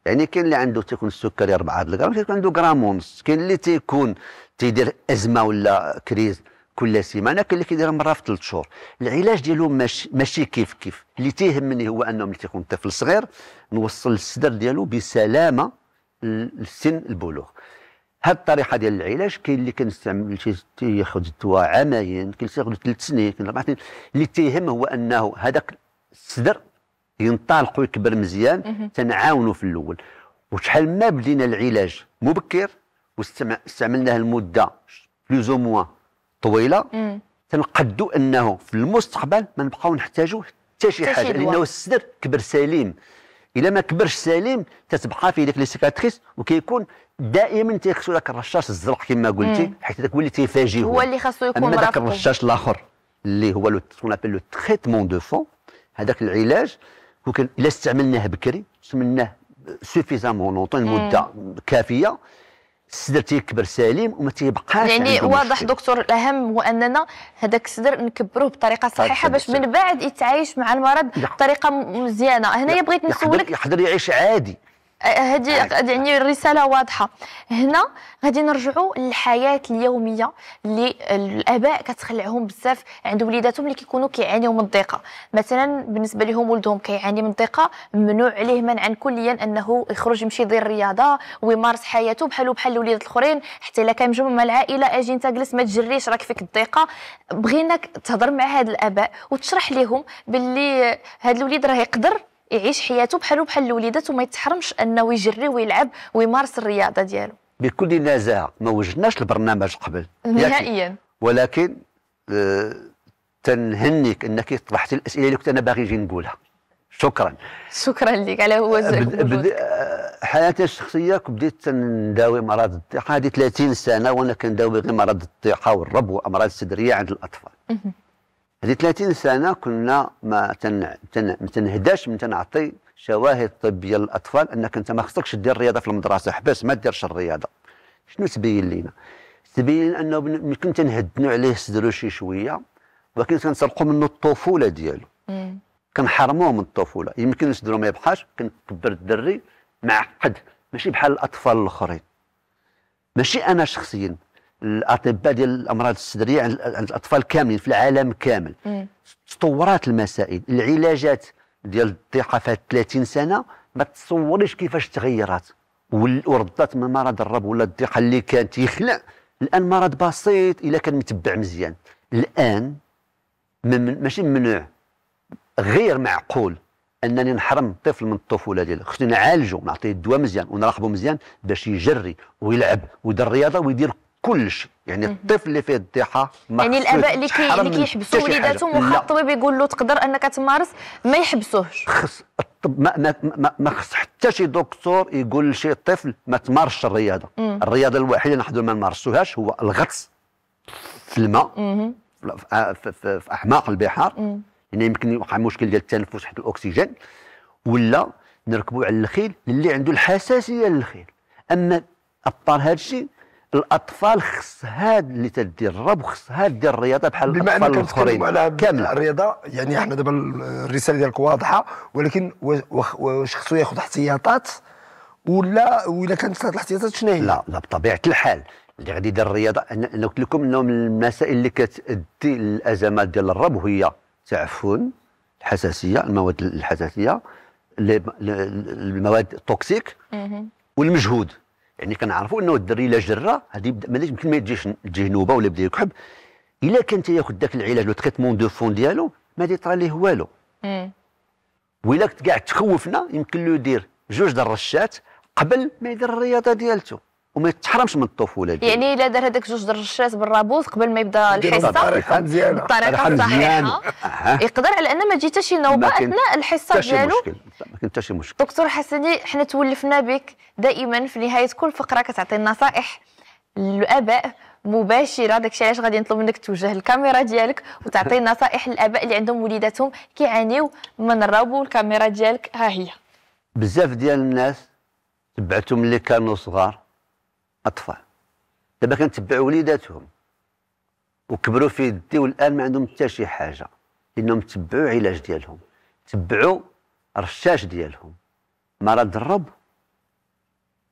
يعني كاين اللي عنده تيكون السكري 4 الغرام كاين عنده غرام ونص كاين اللي تيكون تيدير ازمه ولا كريز كل سيمانه كاين اللي كيديرها مره في ثلاث شهور العلاج ديالهم ماشي ماشي كيف كيف اللي تيهمني هو انه ملي تيكون الطفل صغير نوصل الصدر ديالو بسلامه لسن البلوغ هاد الطريقه ديال العلاج كاين اللي كنستعمل شي تياخذ الدواء عامين كاين اللي تياخذ ثلاث سنين كاين اربع سنين اللي تيهم هو انه هذاك الصدر ينطلق ويكبر مزيان تنعاونوا في الاول وشحال ما بدينا العلاج مبكر واستعملناه لمده او موان طويله تنقدوا انه في المستقبل ما نبقاو نحتاجوا حتى شي حاجه لانه الصدر كبر سليم الا ما كبرش سليم تتبقى في ديك لي سيكاتريس وكيكون دائما تيخصو داك الرشاش الزرق كما قلتي حيت داك هو اللي هو اللي خاصو يكون اما داك الرشاش الاخر اللي هو لو لو تريتمون دو فون هذاك العلاج وكان الا استعملناه بكري استعملناه سوفيزامون لونطون المده كافيه السدر تيكبر سليم وما تيبقاش يعني واضح دكتور الاهم هو اننا هذاك السدر نكبروه بطريقه طيب، صحيحه باش من بعد يتعايش مع المرض بطريقه مزيانه هنايا بغيت نسولك يقدر يعيش عادي هذه يعني الرساله واضحه هنا غادي نرجعوا للحياه اليوميه اللي الاباء كتخلعهم بزاف عند وليداتهم اللي كيكونوا كيعانيو من الضيقه مثلا بالنسبه لهم ولدهم كيعاني من الضيقه ممنوع عليه منعا كليا انه يخرج يمشي يدير الرياضه ويمارس حياته بحالو بحال الوليدات الاخرين حتى الا كان مع العائله اجي انت جلس ما تجريش راك فيك الضيقه بغيناك تهضر مع هاد الاباء وتشرح لهم باللي هاد الوليد راه يقدر يعيش حياته بحالو بحال الوليدات وما يتحرمش انه يجري ويلعب ويمارس الرياضه ديالو بكل نزاهه ما وجدناش البرنامج قبل نهائيا ولكن آه تنهنيك انك طرحتي الاسئله اللي كنت انا باغي نجي نقولها شكرا شكرا لك على هو آه، آه، حياتي الشخصيه بديت نداوي مرض الضيقه هذه 30 سنه وانا كنداوي غير مرض الضيقه والربو وامراض الصدريه عند الاطفال هذه 30 سنه كنا ما ما تنهداش من تنعطي شواهد طبيه للاطفال انك انت ما خصكش دير الرياضه في المدرسه حبس ما ديرش الرياضه شنو تبين لينا تبين انه كنت تنهدنوا عليه صدره شي شويه ولكن كنسرقوا منه الطفوله ديالو كنحرموه من الطفوله يمكن صدره ما يبقاش كنكبر الدري معقد ماشي بحال الاطفال الاخرين ماشي انا شخصيا الاطباء ديال الامراض الصدريه عند الاطفال كاملين في العالم كامل مم. تطورات المسائل العلاجات ديال الضيقه فات 30 سنه ما تصوريش كيفاش تغيرات وردات من مرض الرب ولا الضيقه اللي كان تيخلع الان مرض بسيط الا كان متبع مزيان الان من ماشي ممنوع غير معقول انني نحرم الطفل من الطفوله ديالو خصني نعالجه نعطيه الدواء مزيان ونراقبه مزيان باش يجري ويلعب ويدير الرياضه ويدير كل شيء يعني الطفل اللي فيه الضحى يعني الاباء اللي كي اللي كيحبسوا وليداتهم وخا الطبيب يقول له تقدر انك تمارس ما يحبسوهش خص الطب ما ما ما, ما خص حتى شي دكتور يقول لشي طفل ما تمارسش الرياضه مم. الرياضه الوحيده اللي نحضر ما نمارسوهاش هو الغطس في الماء مم. آه، في, احماق اعماق البحار مم. يعني يمكن يوقع مشكل ديال التنفس حيت الاكسجين ولا نركبوا على الخيل اللي عنده الحساسيه للخيل اما ابطال هذا الشيء الاطفال خصها اللي تدير الرب وخصها دير الرياضه بحال الاطفال الاخرين كامله الرياضه يعني احنا دابا الرساله ديالك واضحه ولكن واش خصو ياخذ احتياطات ولا ولا كانت الاحتياطات شنو هي؟ لا لا بطبيعه الحال اللي غادي يدير الرياضه انا قلت لكم انه من المسائل اللي كتؤدي للازمات ديال الرب وهي تعفن الحساسيه المواد الحساسيه المواد التوكسيك والمجهود يعني كنعرفوا انه الدري الا جرى هذه يمكن ما تجيش الجنوبه نوبه ولا بدا يكحب الا كان تياخذ ذاك العلاج لو تريتمون دو فون ديالو ما يطرا ليه والو وإلا كاع تخوفنا يمكن له يدير جوج د الرشات قبل ما يدير الرياضه ديالته وما يتحرمش من الطفوله ديالو يعني الا دار هذاك جوج درشات بالرابوط قبل ما يبدا الحصه بطريقه مزيانه بطريقه صحيحه يقدر على ان ما تجي حتى شي نوبه اثناء الحصه ديالو ما كاين حتى شي مشكل دكتور حسني حنا تولفنا بك دائما في نهايه كل فقره كتعطي النصائح للاباء مباشره داكشي علاش غادي نطلب منك توجه الكاميرا ديالك وتعطي نصائح للاباء اللي عندهم وليداتهم كيعانيو من الرابو والكاميرا ديالك ها هي بزاف ديال الناس تبعتهم اللي كانوا صغار اطفال دابا كنتبعوا وليداتهم وكبروا في يدي والان ما عندهم حتى شي حاجه لانهم تبعوا علاج ديالهم تبعوا رشاش ديالهم مرض الرب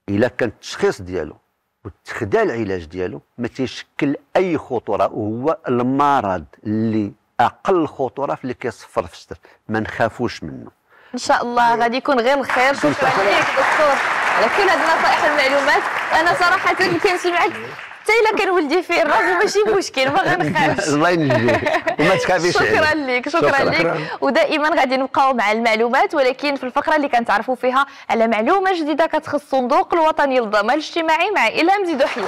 الا كان التشخيص ديالو وتخدع العلاج ديالو ما تيشكل اي خطوره وهو المرض اللي اقل خطوره في اللي كيصفر في الشتر ما نخافوش منه ان شاء الله إيه. غادي يكون غير الخير شكرا لك دكتور على كل هذه النصائح والمعلومات انا صراحه كنت معك حتى الا كان ولدي فيه الراجل ماشي مشكل ما غنخافش الله ينجيك وما تخافيش شكرا لك شكرا, لك ودائما غادي نبقاو مع المعلومات ولكن في الفقره اللي كنتعرفوا فيها على معلومه جديده كتخص الصندوق الوطني للضمان الاجتماعي مع الهام زيدو حيا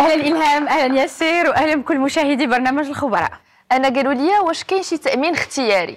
اهلا الهام اهلا ياسر واهلا بكل مشاهدي برنامج الخبراء انا قالوا لي واش كاين شي تامين اختياري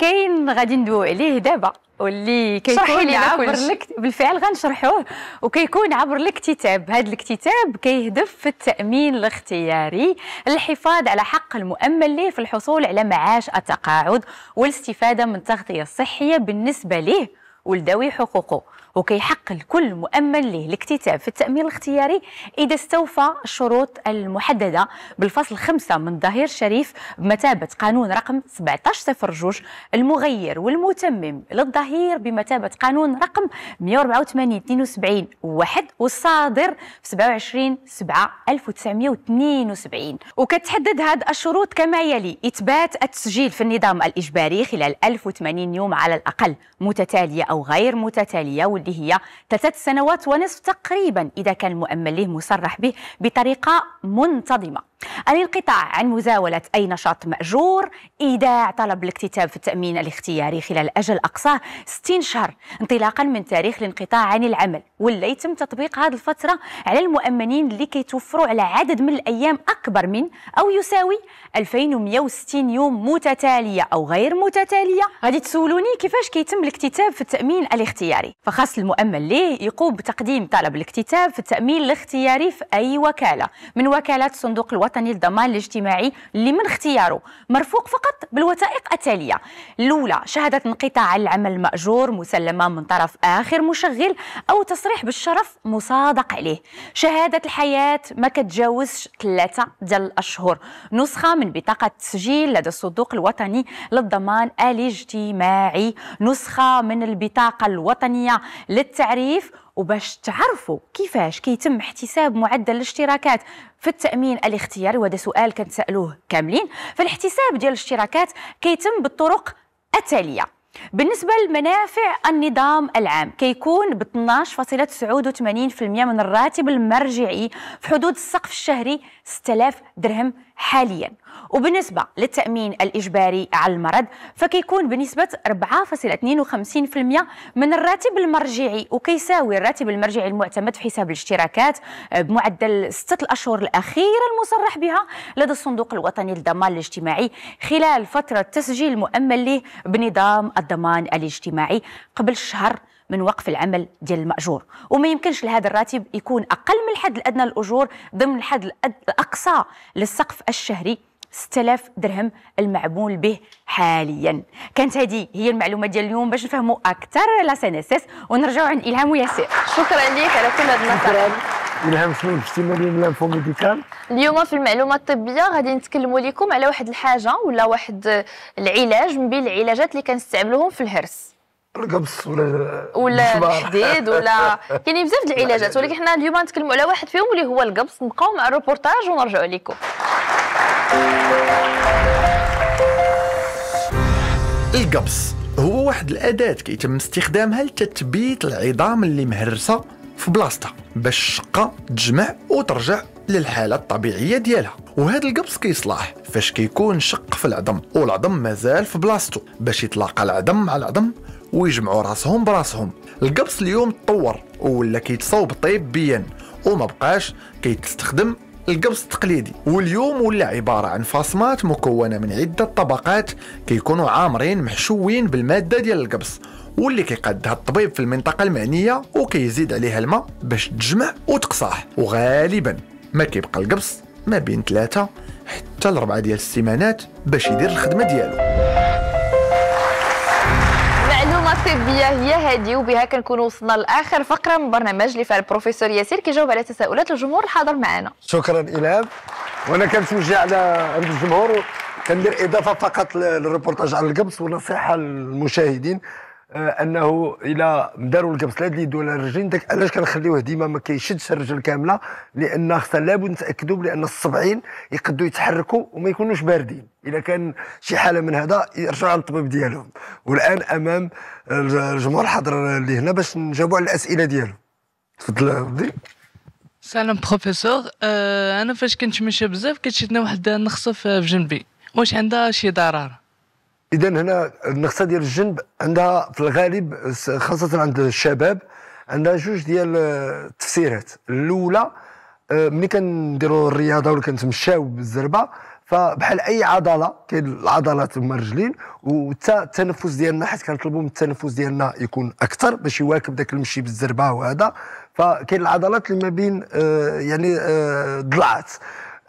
كاين غادي ندويو عليه دابا واللي كيكون عبر لك بالفعل غنشرحوه وكيكون عبر الاكتتاب هذا الاكتتاب كيهدف في التامين الاختياري الحفاظ على حق المؤمن ليه في الحصول على معاش التقاعد والاستفاده من التغطيه الصحيه بالنسبه ليه ولذوي حقوقه وكيحق لكل مؤمن له الاكتتاب في التأمين الاختياري إذا استوفى الشروط المحددة بالفصل 5 من ظهير شريف بمثابة قانون رقم 1702 المغير والمتمم للظهير بمثابة قانون رقم 184 72 واحد والصادر في 27 7 1972 وكتحدد هذه الشروط كما يلي إثبات التسجيل في النظام الإجباري خلال 1080 يوم على الأقل متتالية أو غير متتالية نقول اللي هي ثلاثة سنوات ونصف تقريبا إذا كان المؤمن ليه مصرح به بطريقة منتظمة الانقطاع عن مزاولة أي نشاط مأجور إيداع طلب الاكتتاب في التأمين الاختياري خلال أجل أقصاه 60 شهر انطلاقا من تاريخ الانقطاع عن العمل واللي يتم تطبيق هذه الفترة على المؤمنين اللي كيتوفروا على عدد من الأيام أكبر من أو يساوي 2160 يوم متتالية أو غير متتالية غادي تسولوني كيفاش كيتم الاكتتاب في التأمين الاختياري فخاص المؤمن ليه يقوم بتقديم طلب الاكتتاب في التأمين الاختياري في أي وكالة من وكالات صندوق الوطن الوطني للضمان الاجتماعي اللي من اختياره مرفوق فقط بالوثائق التاليه الاولى شهاده انقطاع العمل الماجور مسلمه من طرف اخر مشغل او تصريح بالشرف مصادق عليه شهاده الحياه ما كتجاوزش ثلاثه ديال الاشهر نسخه من بطاقه التسجيل لدى الصندوق الوطني للضمان الاجتماعي نسخه من البطاقه الوطنيه للتعريف وباش تعرفوا كيفاش كيتم احتساب معدل الاشتراكات في التامين الاختياري وهذا سؤال كنتسالوه كاملين فالاحتساب ديال الاشتراكات كيتم بالطرق التاليه بالنسبة لمنافع النظام العام كيكون ب 12.89% من الراتب المرجعي في حدود السقف الشهري 6000 درهم حاليا وبالنسبة للتأمين الإجباري على المرض فكيكون بنسبة 4.52% من الراتب المرجعي وكيساوي الراتب المرجعي المعتمد في حساب الاشتراكات بمعدل ستة الأشهر الأخيرة المصرح بها لدى الصندوق الوطني للضمان الاجتماعي خلال فترة تسجيل مؤمل له بنظام الضمان الاجتماعي قبل شهر من وقف العمل ديال المأجور وما يمكنش لهذا الراتب يكون أقل من الحد الأدنى للأجور ضمن الحد الأقصى للسقف الشهري 6000 درهم المعمول به حاليا كانت هذه هي المعلومه ديال اليوم باش نفهموا اكثر لا سي ان اس اس ونرجعوا عند الهام وياسر شكرا لك على كل هذا النقاش الهام شنو الاجتماع ديال لانفو ميديكال اليوم في المعلومه الطبيه غادي نتكلموا لكم على واحد الحاجه ولا واحد العلاج من بين العلاجات اللي كنستعملوهم في الهرس القبص ولا ولا الحديد ولا كاينين بزاف د العلاجات ولكن حنا اليوم غنتكلموا على واحد فيهم اللي هو القبص نبقاو مع الروبورتاج ونرجعوا لكم القبص هو واحد الأداة كيتم استخدامها لتثبيت العظام اللي مهرسة في بلاصتها باش الشقة تجمع وترجع للحالة الطبيعية ديالها وهذا القبص كيصلح فاش كيكون شق في العظم والعظم مازال في بلاصتو باش يتلاقى العظم مع العظم ويجمعوا راسهم براسهم القبص اليوم تطور ولا كيتصاوب طبيا وما بقاش كيتستخدم القبص التقليدي واليوم ولا عبارة عن فصمات مكونة من عدة طبقات كيكونوا عامرين محشوين بالمادة ديال القبص واللي كيقادها الطبيب في المنطقة المعنية وكيزيد عليها الماء باش تجمع وتقصاح وغالبا ما كيبقى القبص ما بين ثلاثة حتى لربعة ديال السيمانات باش يدير الخدمة ديالو الطبيه هي هادي وبها كنكون وصلنا لاخر فقره من برنامج اللي فيها البروفيسور ياسير كيجاوب على تساؤلات الجمهور الحاضر معنا شكرا الهام وانا كنتوجه على عند الجمهور كندير اضافه فقط للريبورتاج على القبس ونصيحه للمشاهدين آه، انه الى داروا القبصلات اللي اليد ولا الرجلين داك علاش كنخليوه ديما ما كيشدش الرجل كامله لان خصنا لابد نتاكدوا بان الصبعين يقدوا يتحركوا وما يكونوش باردين اذا كان شي حاله من هذا يرجعوا للطبيب ديالهم والان امام الجمهور الحاضر اللي هنا باش نجاوبوا على الاسئله ديالهم تفضل سلام بروفيسور آه، انا فاش كنت ماشيه بزاف كتشدنا واحد النخصه في جنبي واش عندها شي ضرر اذا هنا النقصه ديال الجنب عندها في الغالب خاصه عند الشباب عندها جوج ديال التفسيرات الاولى آه، ملي كنديروا الرياضه ولا كنتمشاو بالزربه فبحال اي عضله كاين العضلات هما الرجلين وحتى التنفس ديالنا حيت كنطلبوا من التنفس ديالنا يكون اكثر باش يواكب ذاك المشي بالزربه وهذا فكاين العضلات اللي ما بين آه، يعني آه، ضلعات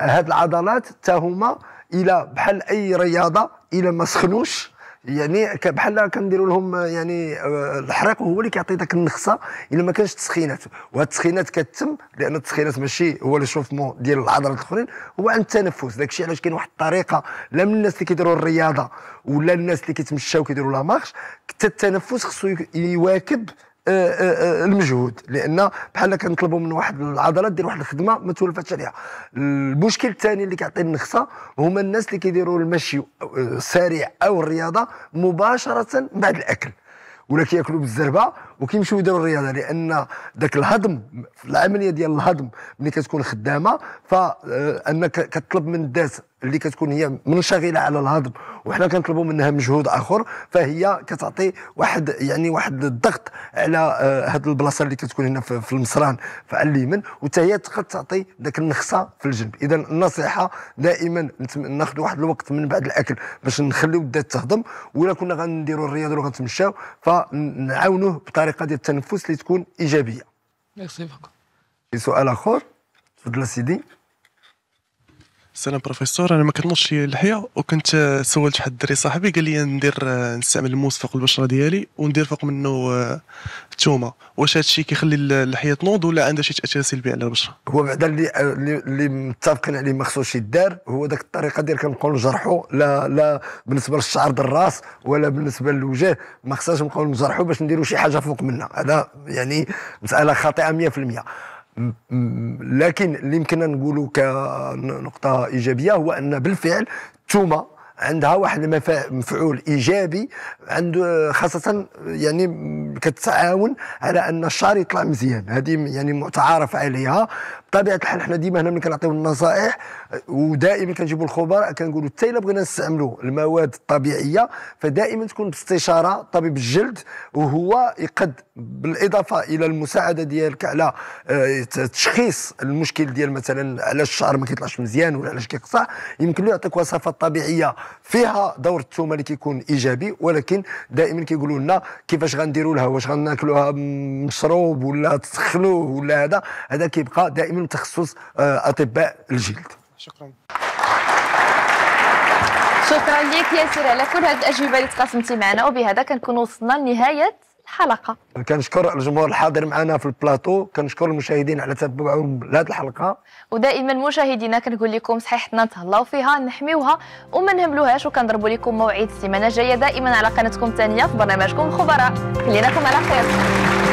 هاد العضلات حتى هما الى بحال اي رياضه الى ما سخنوش يعني بحال كنديروا لهم يعني آه، الحريق هو اللي كيعطي داك النخسه الا ما كانش تسخينات وهاد التسخينات كتم لان التسخينات ماشي هو لي شوفمون ديال العضلات الاخرين هو عن التنفس داك الشيء علاش كاين واحد الطريقه لا من الناس اللي كيديروا الرياضه ولا الناس اللي كيتمشاو كيديروا لا مارش حتى التنفس خصو يواكب آه، آه، آه، المجهود لان بحال كنطلبوا من واحد العضله دير واحد الخدمه ما تولفاتش عليها المشكل الثاني اللي كيعطي النخسه هما الناس اللي كيديروا المشي السريع او الرياضه مباشره من بعد الاكل ولا كياكلوا بالزربه وكيمشيو يديروا الرياضه لان ذاك الهضم العمليه ديال الهضم ملي كتكون خدامه فانك كتطلب من الذات اللي كتكون هي منشغله على الهضم وحنا كنطلبوا منها مجهود اخر فهي كتعطي واحد يعني واحد الضغط على آه، هاد البلاصه اللي كتكون هنا في المصران في اليمين وحتى هي تقدر تعطي ذاك النخسه في الجنب اذا النصيحه دائما ناخذ واحد الوقت من بعد الاكل باش نخليو الذات تهضم ولا كنا غنديروا الرياضه ولا غنتمشاو فنعاونوه بطريقه طريقه ديال التنفس اللي تكون ايجابيه ميرسي سؤال اخر تفضل سيدي السلام بروفيسور انا ما كنوضش هي اللحيه وكنت سولت واحد الدري صاحبي قال لي ندير نستعمل الموس فوق البشره ديالي وندير فوق منه الثومه واش الشيء كيخلي اللحيه تنوض ولا عندها شي تاثير سلبي على البشره هو بعدا اللي اللي متفقين عليه ما خصوش يدار هو داك الطريقه ديال كنقول نجرحو لا لا بالنسبه للشعر ديال الراس ولا بالنسبه للوجه ما خصناش نبقاو نجرحو باش نديرو شي حاجه فوق منها هذا يعني مساله خاطئه 100% لكن اللي يمكننا نقوله كنقطه ايجابيه هو ان بالفعل التومه عندها واحد مفعول ايجابي عنده خاصه يعني كتعاون على ان الشعر يطلع مزيان هذه يعني متعارف عليها بطبيعه الحال حنا ديما هنا ملي كنعطيو النصائح ودائما كنجيبوا الخبراء كنقولوا حتى الا بغينا نستعملوا المواد الطبيعيه فدائما تكون باستشاره طبيب الجلد وهو يقد بالاضافه الى المساعده ديالك على آه، تشخيص المشكل ديال مثلا علاش الشعر ما كيطلعش مزيان ولا علاش كيقصع يمكن له يعطيك وصفات طبيعيه فيها دور الثومه اللي كيكون ايجابي ولكن دائما كيقولوا لنا كيفاش غنديروا لها واش غناكلوها مشروب ولا تسخنوه ولا هذا هذا كيبقى دائما من تخصص آه، اطباء الجلد شكرا شكرا لك ياسر على كل هذه الاجوبه اللي تقاسمتي معنا وبهذا كنكون وصلنا لنهايه الحلقه كنشكر الجمهور الحاضر معنا في البلاطو كنشكر المشاهدين على تتبعهم لهذه الحلقه ودائما مشاهدينا كنقول لكم صحيحتنا نتهلاو فيها نحميوها وما نهملوهاش وكنضربوا لكم موعد السيمانه الجايه دائما على قناتكم الثانيه في برنامجكم خبراء خليناكم على خير